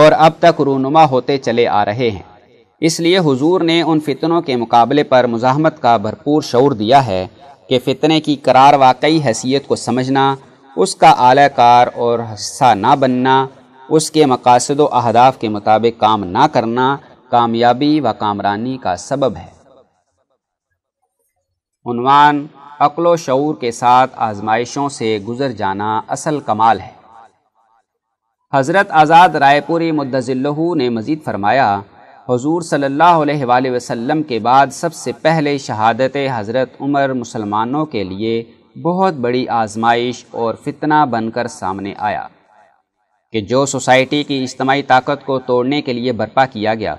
और अब तक रूनुमा होते चले आ रहे हैं इसलिए हुजूर ने उन फितनों के मुकाबले पर मुजाहमत का भरपूर शौर दिया है कि फ़ितने की करार वाकई हैसियत को समझना उसका आलाकार और हिस्सा ना बनना उसके मकासद अहदाफ के मुताबिक काम ना करना कामयाबी व कामरानी का सबब है उनवान अकलो शूर के साथ आजमाइशों से गुजर जाना असल कमाल है हज़रत आज़ाद रायपुरी मुद्दिल्लहू ने मज़ीद फरमाया हजूर सल्ला वसलम के बाद सबसे पहले शहादत हज़रत उमर मुसलमानों के लिए बहुत बड़ी आजमाइश और फितना बनकर सामने आया कि जो सोसाइटी की इज्तमाही ताकत को तोड़ने के लिए बर्पा किया गया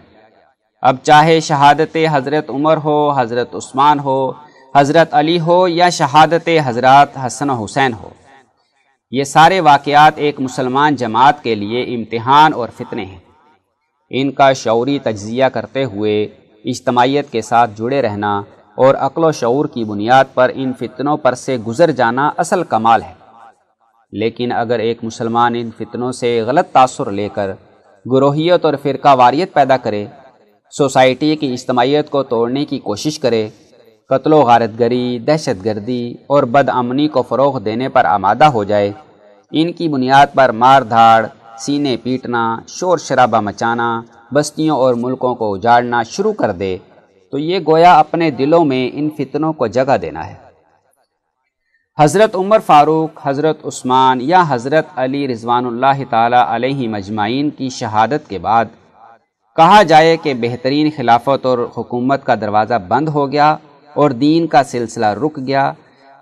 अब चाहे शहादत हज़रत उमर हो हज़रत उस्मान हो हज़रत अली हो या शहादत हज़रत हसन हुसैन हो ये सारे वाक़ात एक मुसलमान जमात के लिए इम्तहान और फितने हैं इनका शौरी तजिया करते हुए इज्तमाहीत के साथ जुड़े रहना और अक्ल शूर की बुनियाद पर इन फितनों पर से गुज़र जाना असल कमाल है लेकिन अगर एक मुसलमान इन फितनों से गलत तासर लेकर ग्रोहियत और फ़िरका वारियत पैदा करे सोसाइटी की इज्तमाहीत को तोड़ने की कोशिश करे कत्लो गारतगरी दहशत गर्दी और बदअमनी को फ़रोग देने पर आमादा हो जाए इनकी बुनियाद पर मार धाड़ सीने पीटना शोर शराबा मचाना बस्तियों और मुल्कों को उजाड़ना शुरू कर दे तो ये गोया अपने दिलों में इन फितनों को जगह देना है हज़रत उमर फ़ारूक हज़रत उस्मान या हज़रत अली रिजवान ताली की शहादत के बाद कहा जाए कि बेहतरीन खिलाफत और हुकूमत का दरवाज़ा बंद हो गया और दीन का सिलसिला रुक गया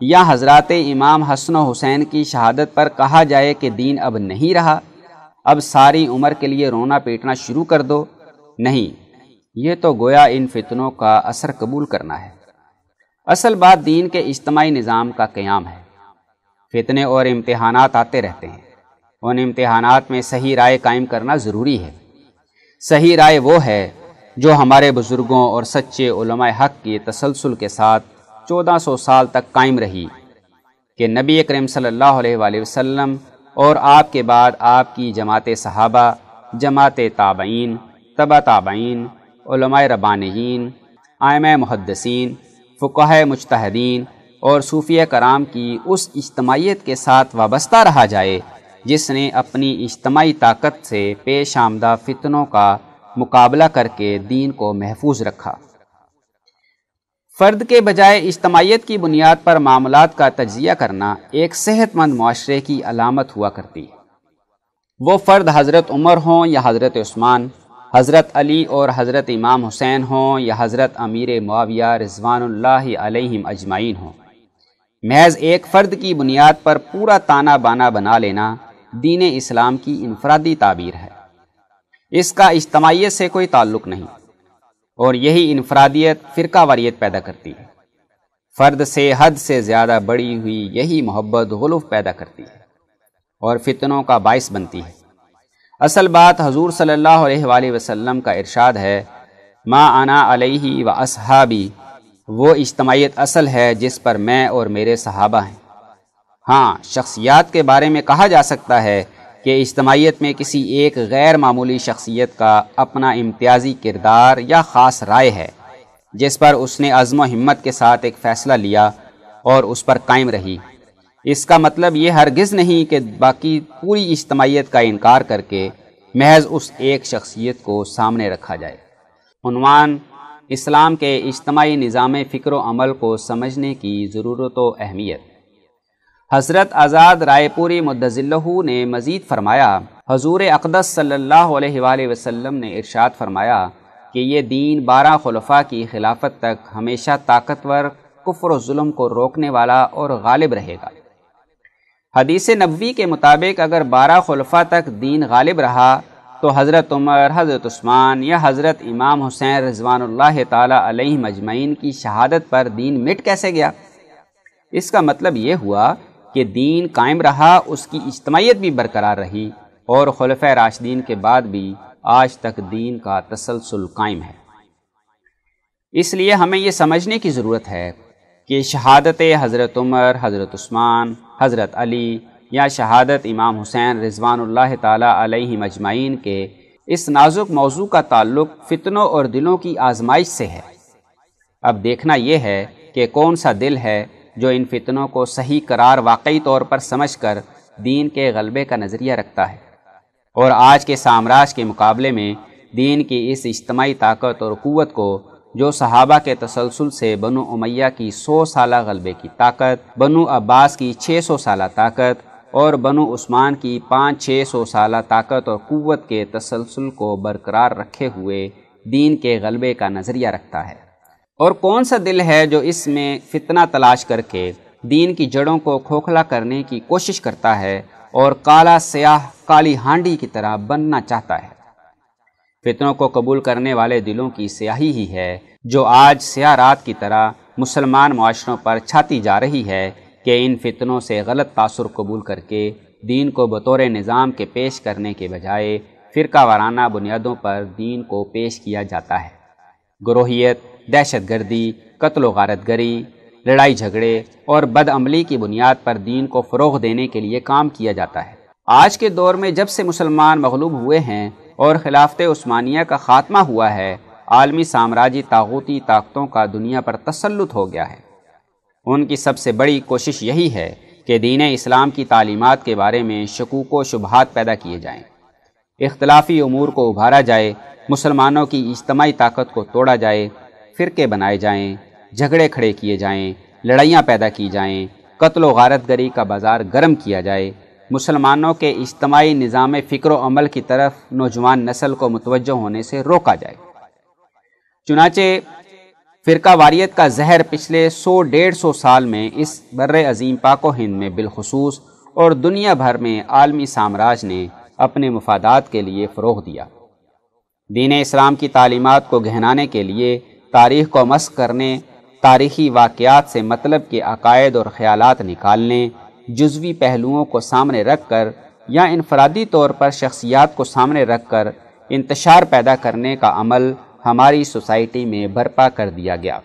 या हजरत इमाम हसन हुसैन की शहादत पर कहा जाए कि दीन अब नहीं रहा अब सारी उम्र के लिए रोना पीटना शुरू कर दो नहीं ये तो गोया इन फितनों का असर कबूल करना है असल बात दीन के इज्तमाही निज़ाम का क्याम है फितने और इम्तहान आते रहते हैं उन इम्तहान में सही राय कायम करना ज़रूरी है सही राय वो है जो हमारे बुज़ुर्गों और सच्चे उलमाए हक के तसलसल के साथ 1400 साल तक कायम रही कि नबी करीम सल्लल्लाहु अलैहि वसल्लम और आपके बाद आपकी जमात सहाबा जमात ताबईन तबा ताबईन रबानयीन आयम मुहदसिन फ़ुकाह मुजतहदीन और सूफिया कराम की उस इज्तमाहीत के साथ वाबस्ता रहा जाए जिसने अपनी इज्तमाही ताकत से पेश आमदा फितनों का मुकाबला करके दीन को महफूज रखा फ़र्द के बजाय इज्तमाहीत की बुनियाद पर मामला का तजिया करना एक सेहतमंद माशरे की अलामत हुआ करती है वो फ़र्द हज़रत उमर हों या हज़रत उस्मान हज़रत अली और हज़रत इमाम हुसैन हों या हज़रत अमीर माविया रिजवानल्लाम अजमाइन हों महज एक फ़र्द की बुनियाद पर पूरा ताना बाना बना लेना दीन इस्लाम की इनफरादी ताबीर है इसका इज्तमाहीत से कोई ताल्लुक नहीं और यही इनफरादियत फ़िरका वारियत पैदा करती है फ़र्द से हद से ज़्यादा बड़ी हुई यही मोहब्बत गलुफ़ पैदा करती है और फितनों का बायस बनती है असल बात हजूर सल्लल्लाहु अलैहि वसल्लम का इरशाद है माँ आना अलही व असहाबी वो इज्तमाहीत असल है जिस पर मैं और मेरे सहाबा हैं हाँ शख्सियात के बारे में कहा जा सकता है कि इज्तमाहीत में किसी एक गैर मामूली शख्सियत का अपना इम्तियाजी किरदार या ख़ास राय है जिस पर उसने अज़म हिम्मत के साथ एक फ़ैसला लिया और उस पर कायम रही इसका मतलब ये हरगिज़ नहीं कि बाकी पूरी इज्तमाहीत का इनकार करके महज उस एक शख्सियत को सामने रखा जाए उनवान इस्लाम के इज्तमाही निज़ाम फ़िक्र अमल को समझने की ज़रूरत अहमियत हज़रत आज़ाद रायपुरी मुद्दज़ल्लू ने मज़ीद फरमाया हजूर अकदस सल्लल्लाहु अलैहि वसल्लम ने इरशाद फरमाया कि ये दीन बारह खलफा की खिलाफत तक हमेशा ताकतवर कुफर जुल्म को रोकने वाला और गालिब रहेगा हदीस नबी के मुताबिक अगर बारह खलफा तक दीन गालिब रहा तो हज़रत उमर हज़रत उस्मान या हज़रत इमाम हुसैन रजवानल्ला तजमैन की शहादत पर दीन मिट कैसे गया इसका मतलब ये हुआ कि दीन कायम रहा उसकी इज्तमाहीत भी बरकरार रही और खलफ राशदीन के बाद भी आज तक दीन का तसलसल कायम है इसलिए हमें यह समझने की ज़रूरत है कि शहादत हज़रत उमर हज़रत उस्मान हज़रत अली या शहादत इमाम हुसैन रिजवान तई मजमाइन के इस नाजुक मौजू का ताल्लुक फितनों और दिलों की आजमाइश से है अब देखना यह है कि कौन सा दिल है जो इन फितनों को सही करार वाकई तौर पर समझ कर दीन के गलबे का नज़रिया रखता है और आज के साम्राज्य के मुकाबले में दीन की इस इज्तमाही ताकत और क़वत को जो सहाबा के तसलसल से बनु उमैया की सौ साल गलबे की ताकत बनु अब्बास की छः सौ साल ताकत और बनु उस्मान की पाँच छः सौ साल ताकत और क़वत के तसलसल को बरकरार रखे हुए दीन के गलबे का नज़रिया रखता है और कौन सा दिल है जो इसमें फितना तलाश करके दीन की जड़ों को खोखला करने की कोशिश करता है और काला सयाह काली हांडी की तरह बनना चाहता है फितनों को कबूल करने वाले दिलों की स्याही ही है जो आज स्या रात की तरह मुसलमान माशरों पर छाती जा रही है कि इन फितनों से गलत तासर कबूल करके दीन को बतौर निज़ाम के पेश करने के बजाय फ़िरका वाराना बुनियादों पर दीन को पेश किया जाता है ग्रोहियत दहशत गर्दी कत्लो वारत गरी लड़ाई झगड़े और बदअमली की बुनियाद पर दीन को फ़रोग देने के लिए काम किया जाता है आज के दौर में जब से मुसलमान मगलूब हुए हैं और खिलाफत उस्मानिया का खात्मा हुआ है आलमी साम्राज्य ताकूती ताकतों का दुनिया पर तसलुत हो गया है उनकी सबसे बड़ी कोशिश यही है कि दीन इस्लाम की तालीमत के बारे में शकूक व शुबहत पैदा किए जाएँ इख्तलाफी अमूर को उभारा जाए मुसलमानों की इज्तमी ताकत को तोड़ा जाए फ़िरके बनाए जाएं, झगड़े खड़े किए जाएं, लड़ाइयाँ पैदा की जाएं, कत्ल गारत गरी का बाज़ार गर्म किया जाए मुसलमानों के इज्तमाही निज़ाम फ़िक्र अमल की तरफ नौजवान नस्ल को मुतवजह होने से रोका जाए चुनाचे फ़िरका वारियत का जहर पिछले सौ डेढ़ सौ साल में इस बर अजीम पाको हिंद में बिलखसूस और दुनिया भर में आलमी साम्राज्य ने अपने मफादात के लिए फ़रोग दिया दीन इस्लाम की तालीमत को गहनाने के लिए तारीख़ को मस्क करने तारीखी वाक़ात से मतलब के अकायद और ख़्याल निकालने जजवी पहलुओं को सामने रख कर या इनफरादी तौर पर शख्सियात को सामने रख कर इंतशार पैदा करने का अमल हमारी सोसाइटी में बरपा कर दिया गया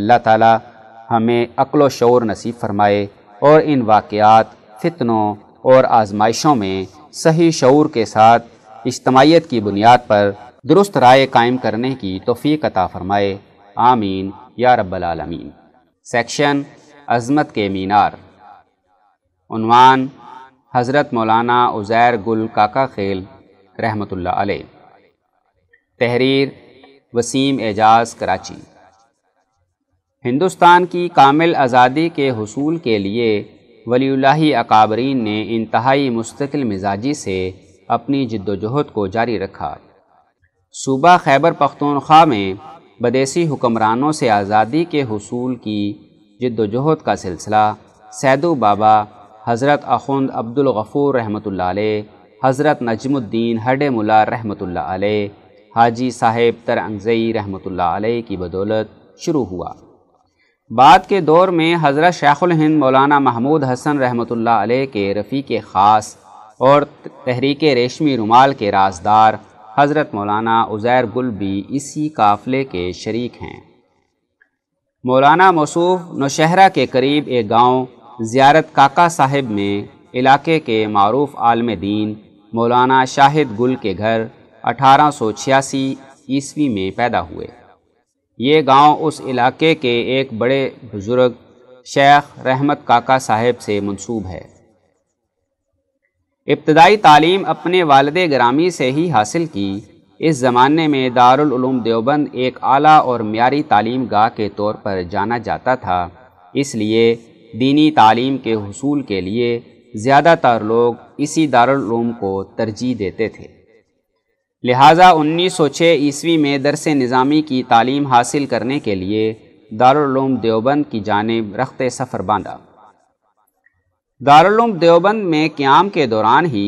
अल्लाह ताला हमें अक्लो शौर नसीब फरमाए और इन वाक़ात फितनों और आजमाइशों में सही शौर के साथ इज्तमाहीत की बुनियाद पर दुरुस्त राय कायम करने की तोफ़ी कता फ़रमाए आमीन या रब्बालमीन सेक्शन अजमत के मीनार उनवान हज़रत मौलाना उज़ैर गुल काका खेल रहमतुल्ला अलैह तहरीर वसीम एजाज कराची हिंदुस्तान की कामिल आज़ादी के हसूल के लिए वलील्लाही अकाबरीन ने इंतहाई मुस्तकिल मिजाजी से अपनी जद्दोजहद को जारी रखा सूबा खैबर पख्तूनख्वा में बदेसी हुक्मरानों से आज़ादी के हसूल की जद्दोजहद का सिलसिला सैदु बाबा हज़रत अखुंद अब्दुल गफ़ूर रहमतुल्लाह हज़रत नजमुद्दीन हडे मुला रहमतुल्लाह हाजी साहेब तरंगज़ई रहमतुल्लाह की बदौलत शुरू हुआ बाद के दौर में हज़रत शेखुल हिंद मौलाना महमूद हसन रहमतुल्लाह के रफ़ी के ख़ास और तहरीक रेशमी रुमाल के राजदार हज़रत मौलाना उज़ैर गुल भी इसी काफ़िले के शरीक हैं मौलाना मसूफ नौशहरा के करीब एक गांव ज़ियारत काका साहिब में इलाके के मरूफ आलम दीन मौलाना शाहिद गुल के घर अठारह सौ छियासी ईस्वी में पैदा हुए ये गांव उस इलाके के एक बड़े बुज़ुर्ग शेख रहमत काका साहेब से मंसूब है इब्तदाई तालीम अपने वालद ग्रामी से ही हासिल की इस ज़माने में दारुलूम देवबंद एक आला और मीरी तालीम गाह के तौर पर जाना जाता था इसलिए दीनी तालीम के हसूल के लिए ज़्यादातर लोग इसी दारुलूम को तरजीह देते थे लिहाजा उन्नीस सौ छः ईस्वी में दरस निज़ामी की तालीम हासिल करने के लिए दारुलूम देवबंद की जानब रखते सफ़र बांधा दारुलूम देवबंद में क्याम के दौरान ही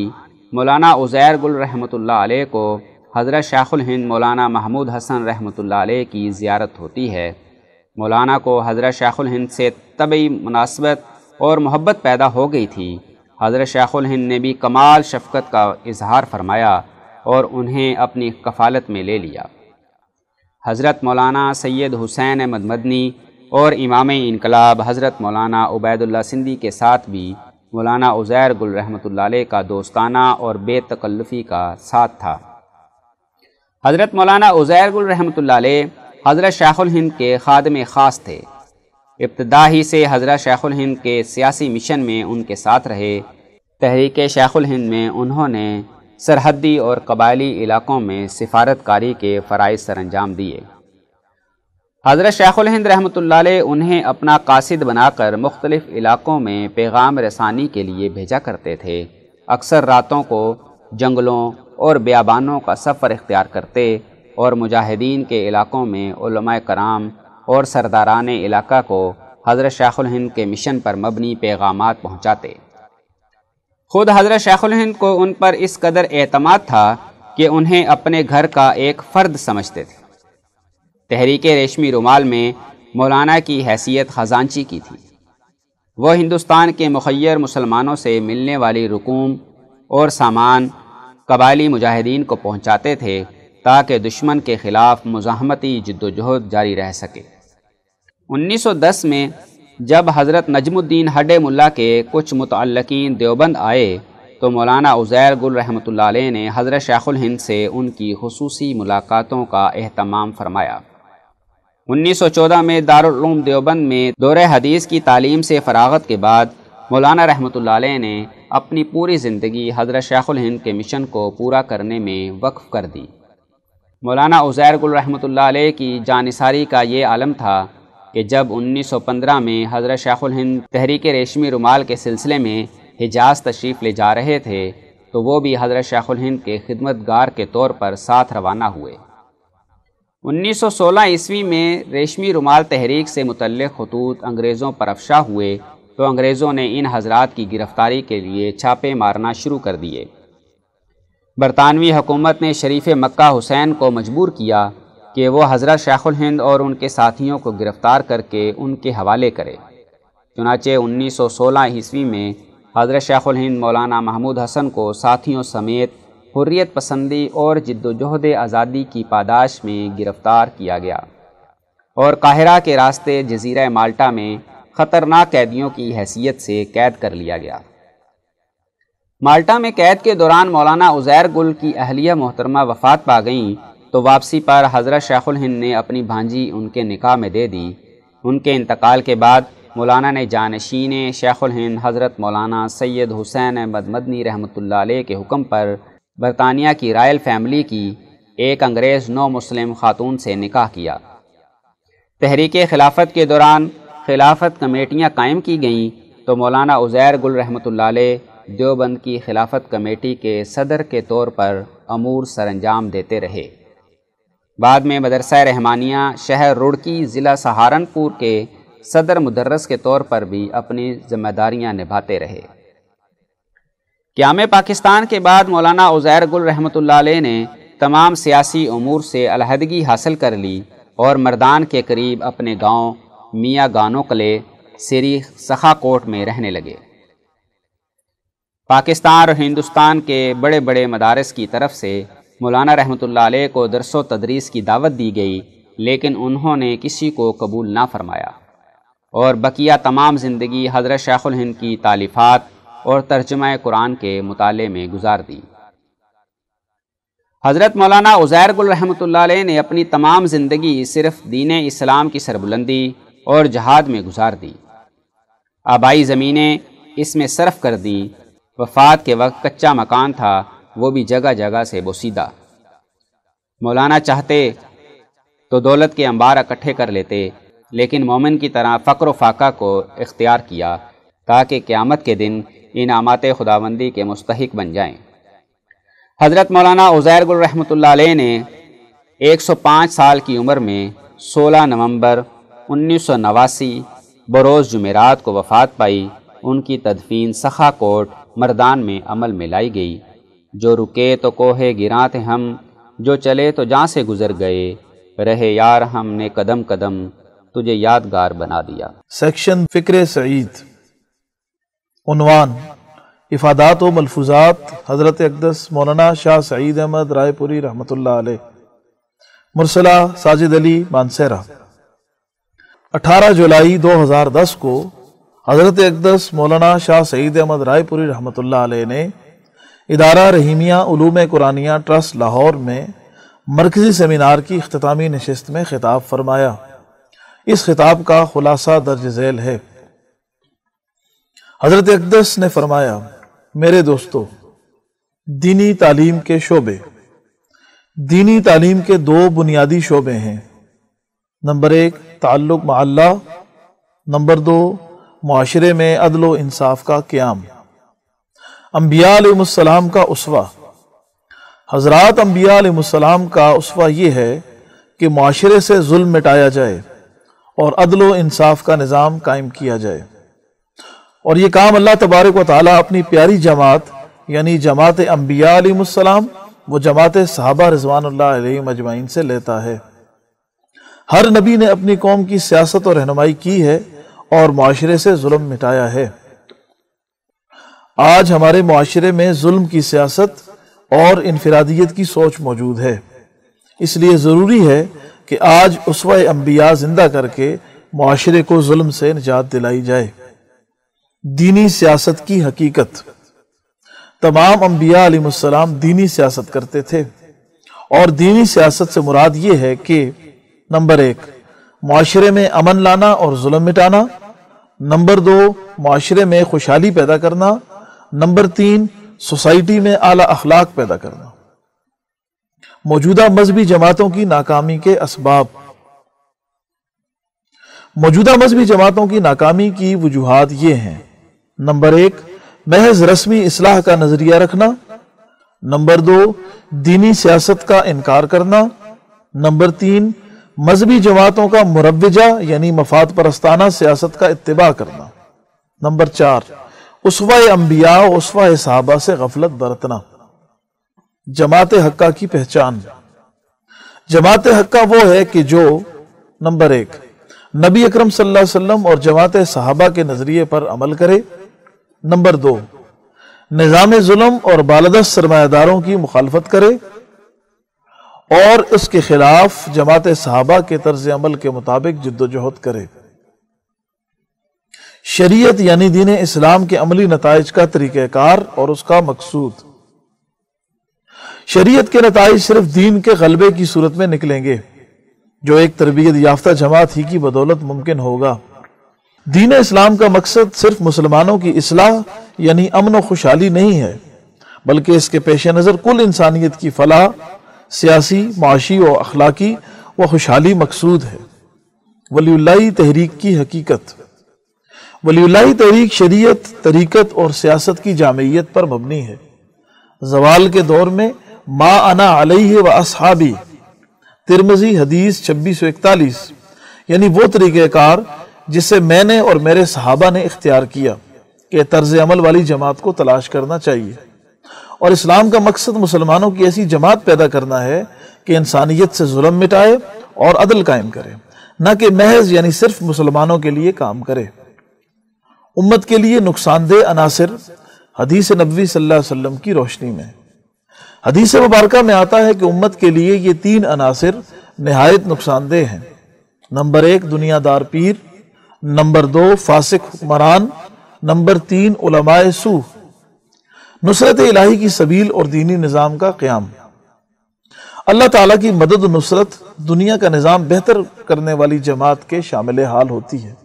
मौलाना उज़ैर गुल रहमतुल्लाह अलैह को हज़रत शाहुल हिंद मौलाना महमूद हसन रहमतुल्लाह अलैह की ज़ियारत होती है मौलाना को हज़रत शाखुल हिंद से तबी मुनासबत और मोहब्बत पैदा हो गई थी हज़रत शाहुल हिंद ने भी कमाल शफकत का इजहार फरमाया और उन्हें अपनी कफालत में ले लिया हज़रत मौलाना सैयद हुसैन अहमद मदनी और इमाम इनकलाब हज़रत मौलाना उबैदुल्ला सिंधी के साथ भी मौलाना उज़ैर गुल रहमत का दोस्ताना और बेतकल्फ़ी का साथ था हज़रत मौलाना उज़ैर गुल रहमत हज़रत शेखुल हिंद के खादम ख़ास थे इब्तदा ही से हज़रत शेखुल हिंद के सियासी मिशन में उनके साथ रहे तहरीक शेखुल हिंद में उन्होंने सरहदी और कबायली इलाकों में सिफारतकारी के फ़रज़ अंजाम दिए हज़रत शेख हिंद रहमत उन्हें अपना कासिद बनाकर मुख्तलिफ़ इलाक़ों में पैगाम रसानी के लिए भेजा करते थे अक्सर रातों को जंगलों और ब्याबानों का सफ़र इख्तियार करते और मुजाहिदीन के इलाक़ों में कराम और सरदारान इलाका को हज़रत शेखुल हिंद के मिशन पर मबनी पैगाम पहुँचाते खुद हज़रत शेख हिंद को उन पर इस कदर अतमाद था कि उन्हें अपने घर का एक फ़र्द समझते थे तहरीक रेशमी रुमाल में मौलाना की हैसियत खजानची की थी वह हिंदुस्तान के मुखर मुसलमानों से मिलने वाली रकूम और सामान कबायली मुजाहिदीन को पहुंचाते थे ताकि दुश्मन के ख़िलाफ़ मुजाहमती जद्दोजहद जारी रह सके 1910 में जब हज़रत नजमुद्दीन हडे मुल्ला के कुछ मतलकिन देवबंद आए तो मौलाना उज़ैर गुल रहमत ने हज़रत शेखुल हिंद से उनकी खसूसी मुलाकातों का अहतमाम फरमाया 1914 में दारूम देवबंद में दौर हदीस की तालीम से फरागत के बाद मौलाना रहमत ने अपनी पूरी ज़िंदगी हज़रत शेखुल हिंद के मिशन को पूरा करने में वक्फ़ कर दी मौलाना उज़ैर गुल रहमत की जानसारी का ये आलम था कि जब 1915 में हज़रत शेखुल हिंद तहरीक रेशमी रुमाल के सिलसिले में हिजाज तशरीफ़ ले जा रहे थे तो वो भी हज़रत शेखुल हिंद के खिदमतगार के तौर पर साथ रवाना हुए 1916 ईस्वी में रेशमी रुमाल तहरीक से मुतल खतूत अंग्रेज़ों पर अफशा हुए तो अंग्रेज़ों ने इन हजरात की गिरफ़्तारी के लिए छापे मारना शुरू कर दिए बरतानवी हुकूमत ने शरीफ मक्का हुसैन को मजबूर किया कि वो हज़रत शेखुल हिंद और उनके साथियों को गिरफ़्तार करके उनके हवाले करे चुनाचे 1916 ईस्वी में हज़रत शेखुल हिंद मौलाना महमूद हसन को साथियों समेत हुर्रियत पसंदी और जद्दोजहद आज़ादी की पादाश में गिरफ़्तार किया गया और काहिरा के रास्ते जजीरा माल्टा में ख़तरनाक कैदियों की हैसियत से कैद कर लिया गया माल्टा में कैद के दौरान मौलाना उज़ैर गुल की अहलिया मोहतरमा वफात पा गईं तो वापसी पर हज़रत शेखुल हिंद ने अपनी भांजी उनके निकाह में दे दी उनके इंतकाल के बाद मौलाना ने जानशीन शेखुल हिंद हज़रत मौलाना सैयद हुसैन अहमद मदनी रहमत के हुक्म पर बरतानिया की रॉयल फैमिली की एक अंग्रेज़ नौ मुस्लिम खातून से निकाह किया तहरीक खिलाफत के दौरान खिलाफत कमेटियाँ कायम की गईं तो मौलाना उज़ैर गुल रहमत देवबंद की खिलाफत कमेटी के सदर के तौर पर अमूर सर अंजाम देते रहे बाद में मदरसा रहमानिया शहर रुड़की ज़िला सहारनपुर के सदर मुदर्रस के तौर पर भी अपनी जिम्मेदारियां निभाते रहे क्याम पाकिस्तान के बाद मौलाना उज़ैर गुल रहमत ने तमाम सियासी अमूर से अलहदगी हासिल कर ली और मर्दान के करीब अपने गांव मियाँ गानो कले सीरी सखाकोट में रहने लगे पाकिस्तान और हिंदुस्तान के बड़े बड़े मदारस की तरफ से मौलाना रहमत को दरसो तदरीस की दावत दी गई लेकिन उन्होंने किसी को कबूल ना फरमाया और बकिया तमाम ज़िंदगी हज़रत शेखुल हिंद की तालीफ़ात और तर्जमा कुरान के मताले में गुजार दी हज़रत मौलाना उज़ैर गुल रहमतुल्लाह ने अपनी तमाम ज़िंदगी सिर्फ दीन इस्लाम की सरबुलंदी और जहाद में गुजार दी आबाई ज़मीनें इसमें सर्फ कर दी वफात के वक्त कच्चा मकान था वो भी जगह जगह से बोसीदा मौलाना चाहते तो दौलत के अंबार इकट्ठे कर लेते लेकिन मोमिन की तरह फ़क्र फाका को इख्तियार किया ताकि क़्यामत के दिन इनामत खुदाबंदी के मुस्तक बन जाएँ हज़रत मौलाना उज़ैर गुल रहमतुल्लाह ने 105 साल की उम्र में 16 नवंबर उन्नीस सौ नवासी बरोज़ जुमेरात को वफ़ात पाई उनकी तदफीन सखा कोट मरदान में अमल में लाई गई जो रुके तो कोहे गिराते हम जो चले तो जहाँ से गुजर गए रहे यार हमने कदम कदम तुझे यादगार बना दिया सेक्शन फ़िक्र सईद उनवान इफादात व मलफूज़ात हज़रत अकदस मौलाना शाह सईद अहमद रायपुरी रहमत मुरसला साजिद अली मानसेरा अठारह जुलाई दो हज़ार दस को हज़रत अकदस मौलाना शाह सईद अहमद रायपुरी रहमत ने इदारा रहीमिया कुरानिया ट्रस्ट लाहौर में मरकज़ी सेमिनार की अख्तामी नशस्त में खिताब फरमाया इस खिताब का खुलासा दर्ज झेल है हजरत अकदस ने फरमाया मेरे दोस्तों दीनी तालीम के शोबे दीनी तालीम के दो बुनियादी शोबे हैं नंबर एक ताल्लुक मल्ला नंबर दो माशरे में अदलो इंसाफ का क्याम अम्बियालम का उसवा हजरत अम्बियालम का उसवा यह है कि माशरे से जुल्म मिटाया जाए और अदलो इंसाफ का निज़ाम कायम किया जाए और ये काम अल्लाह तबारक व अपनी प्यारी जमात यानी जमात अम्बिया आलम वो जमात साहबा रजवान अजमाइन से लेता है हर नबी ने अपनी कौम की सियासत और रहनुमाई की है और माशरे से जुल्म मिटाया है आज हमारे माशरे में जुल्म की सियासत और इनफरादियत की सोच मौजूद है इसलिए ज़रूरी है कि आज उसवा अम्बिया ज़िंदा करके माशरे को जुल्म से निजात दिलाई जाए दीनी सियासत की हकीकत तमाम अंबिया आलम दीनी सियासत करते थे और दीनी सियासत से मुराद ये है कि नंबर एक माशरे में अमन लाना और जुलम मिटाना नंबर दो माशरे में खुशहाली पैदा करना नंबर तीन सोसाइटी में आला अखलाक पैदा करना मौजूदा मजहबी जमातों की नाकामी के इसबाब मौजूदा मजहबी जमातों की नाकामी की वजूहत ये हैं नंबर एक महज रस्मी इसलाह का नजरिया रखना नंबर दो दीनी सियासत का इनकार करना नंबर तीन मजहबी जमातों का मुरवजा यानी मफाद परस्ताना सियासत का इतबा करना नंबर चार उसवा अम्बिया उसवा साहबा से गफलत बरतना जमात हक्का की पहचान जमात हक्का वो है कि जो नंबर एक नबी अकरम सल्लल्लाहु अलैहि वसल्लम और जमात सहाबा के नज़रिए पर अमल करे नंबर दो निज़ाम जुल्म और बालदस सरमादारों की मुखालफत करे और इसके खिलाफ जमात सहाबा के तर्ज अमल के मुताबिक जद्दोजहद करे शरीयत यानी दीन इस्लाम के अमली नतज का तरीक़ार और उसका मकसूद शरीयत के नतज सिर्फ दीन के गलबे की सूरत में निकलेंगे जो एक तरबियत याफ्ता जमात ही की बदौलत मुमकिन होगा दीन इस्लाम का मकसद सिर्फ मुसलमानों की असलाह यानी अमन व खुशहाली नहीं है बल्कि इसके पेश नज़र कुल इंसानियत की फलाह सियासी माशी व अखलाकी व खुशहाली मकसूद है वली तहरीक की हकीकत वली तहरीक शरीयत तरीकत और सियासत की जामयत पर मबनी है जवाल के दौर में मा अना अलही व असहाबी तिरमजी हदीस छब्बीस सौ इकतालीस यानी वो तरीक़ार जिसे मैंने और मेरे सहाबा ने इख्तियार किया कि तर्ज अमल वाली जमात को तलाश करना चाहिए और इस्लाम का मकसद मुसलमानों की ऐसी जमात पैदा करना है कि इंसानियत से जुलम मिटाए और अदल कायम करे न कि महज यानी सिर्फ मुसलमानों के लिए काम करे उम्मत के लिए नुकसानदेह अनासर हदीस नबी वसल्लम की रोशनी में हदीस मुबारक में आता है कि उम्मत के लिए ये तीन अनासर नहायत नुकसानदेह हैं नंबर एक दुनियादार पीर नंबर दो फासिक हुक्मरान नंबर तीन उलमाए सू नुसरत इलाही की सबील और दीनी निज़ाम का क़्याम अल्लाह ताला की मदद नुसरत दुनिया का निज़ाम बेहतर करने वाली जमात के शामिल हाल होती है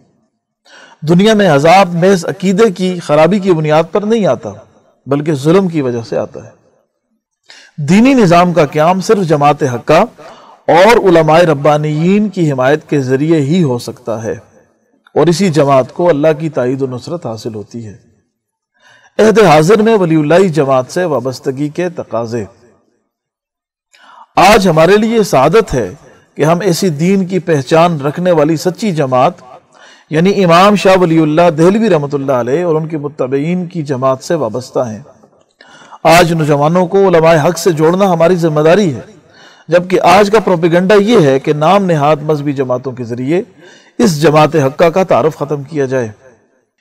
दुनिया में अजाब महज अकीदे की खराबी की बुनियाद पर नहीं आता बल्कि जुल्म की वजह से आता है दीनी निज़ाम का क्याम सिर्फ जमात हक्का और उलमाए रब्बानीन की हिमायत के ज़रिए ही हो सकता है और इसी जमात को अल्लाह की तइद नुसरत हासिल होती है अहद हाजिर में वली जमात से वाबस्तगी के तकाजे आज हमारे लिए सादत है कि हम ऐसी दीन की पहचान रखने वाली सच्ची जमात यानी इमाम शाह वली दहलवी रमत और उनके मुतबीन की जमात से वाबस्ता हैं आज नौजवानों को लमाय हक से जोड़ना हमारी जिम्मेदारी है जबकि आज का प्रोपिगंडा यह है कि नाम नेहात मजहबी जमातों के ज़रिए इस जमात हक्का का तारफ ख़त्म किया जाए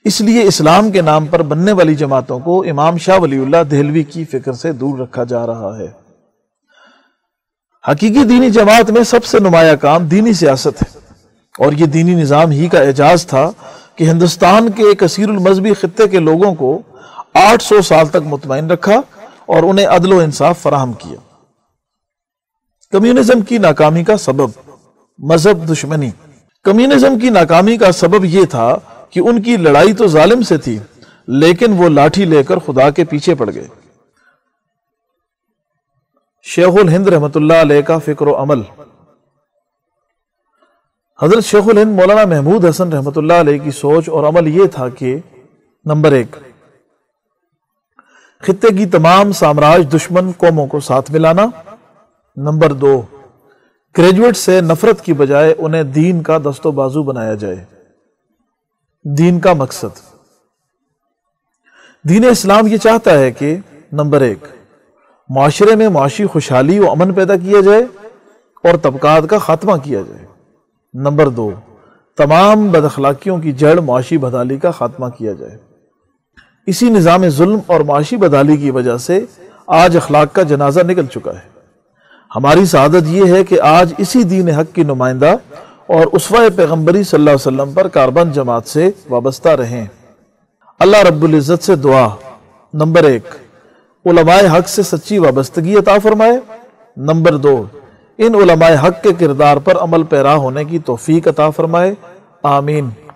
इसलिए इस्लाम के नाम पर बनने वाली जमातों को इमाम शाह वलीउल्ला दहलवी की फिक्र से दूर रखा जा रहा है हकीकी दीनी जमात में सबसे नुमाया काम दीनी सियासत है और ये दीनी निज़ाम ही का एजाज था कि हिंदुस्तान के मजहबी ख़त्े के लोगों को आठ सौ साल तक मुतमिन रखा और उन्हें अदल इंसाफ फराहम किया कम्युनिज्म की नाकामी का सबब मजहब दुश्मनी कम्युनिज्म की नाकामी का सबब यह था कि उनकी लड़ाई तो जालिम से थी लेकिन वो लाठी लेकर खुदा के पीछे पड़ गए शेखुल हिंद रहमतुल्लाह का फिक्र अमल हजरत शेखुल हिंद मौलाना महमूद हसन रहमतुल्लाह की सोच और अमल यह था कि नंबर एक खत्ते की तमाम साम्राज्य दुश्मन कौमों को साथ मिलाना नंबर दो ग्रेजुएट से नफरत की बजाय उन्हें दीन का दस्तो बाजू बनाया जाए दीन का मकसद दीन इस्लाम ये चाहता है कि नंबर एक माशरे में माशी खुशहाली व अमन पैदा किया जाए और तबकात का खात्मा किया जाए नंबर दो तमाम बदखलाकियों की जड़ माशी बदाली का खात्मा किया जाए इसी निज़ाम जुल्म और माशी बदहाली की वजह से आज अखलाक का जनाजा निकल चुका है हमारी शहादत यह है कि आज इसी दीन हक की नुमाइंदा और उसवा पैगम्बरी वसल्लम पर कार्बन जमात से वाबस्ता रहें अल्लाह रबुल्जत से दुआ नंबर एक उलमाए हक से सच्ची वाबस्तगी अता फरमाए नंबर दो इन उलमाए हक के किरदार पर अमल पैरा होने की तोफ़ी अता फरमाए आमीन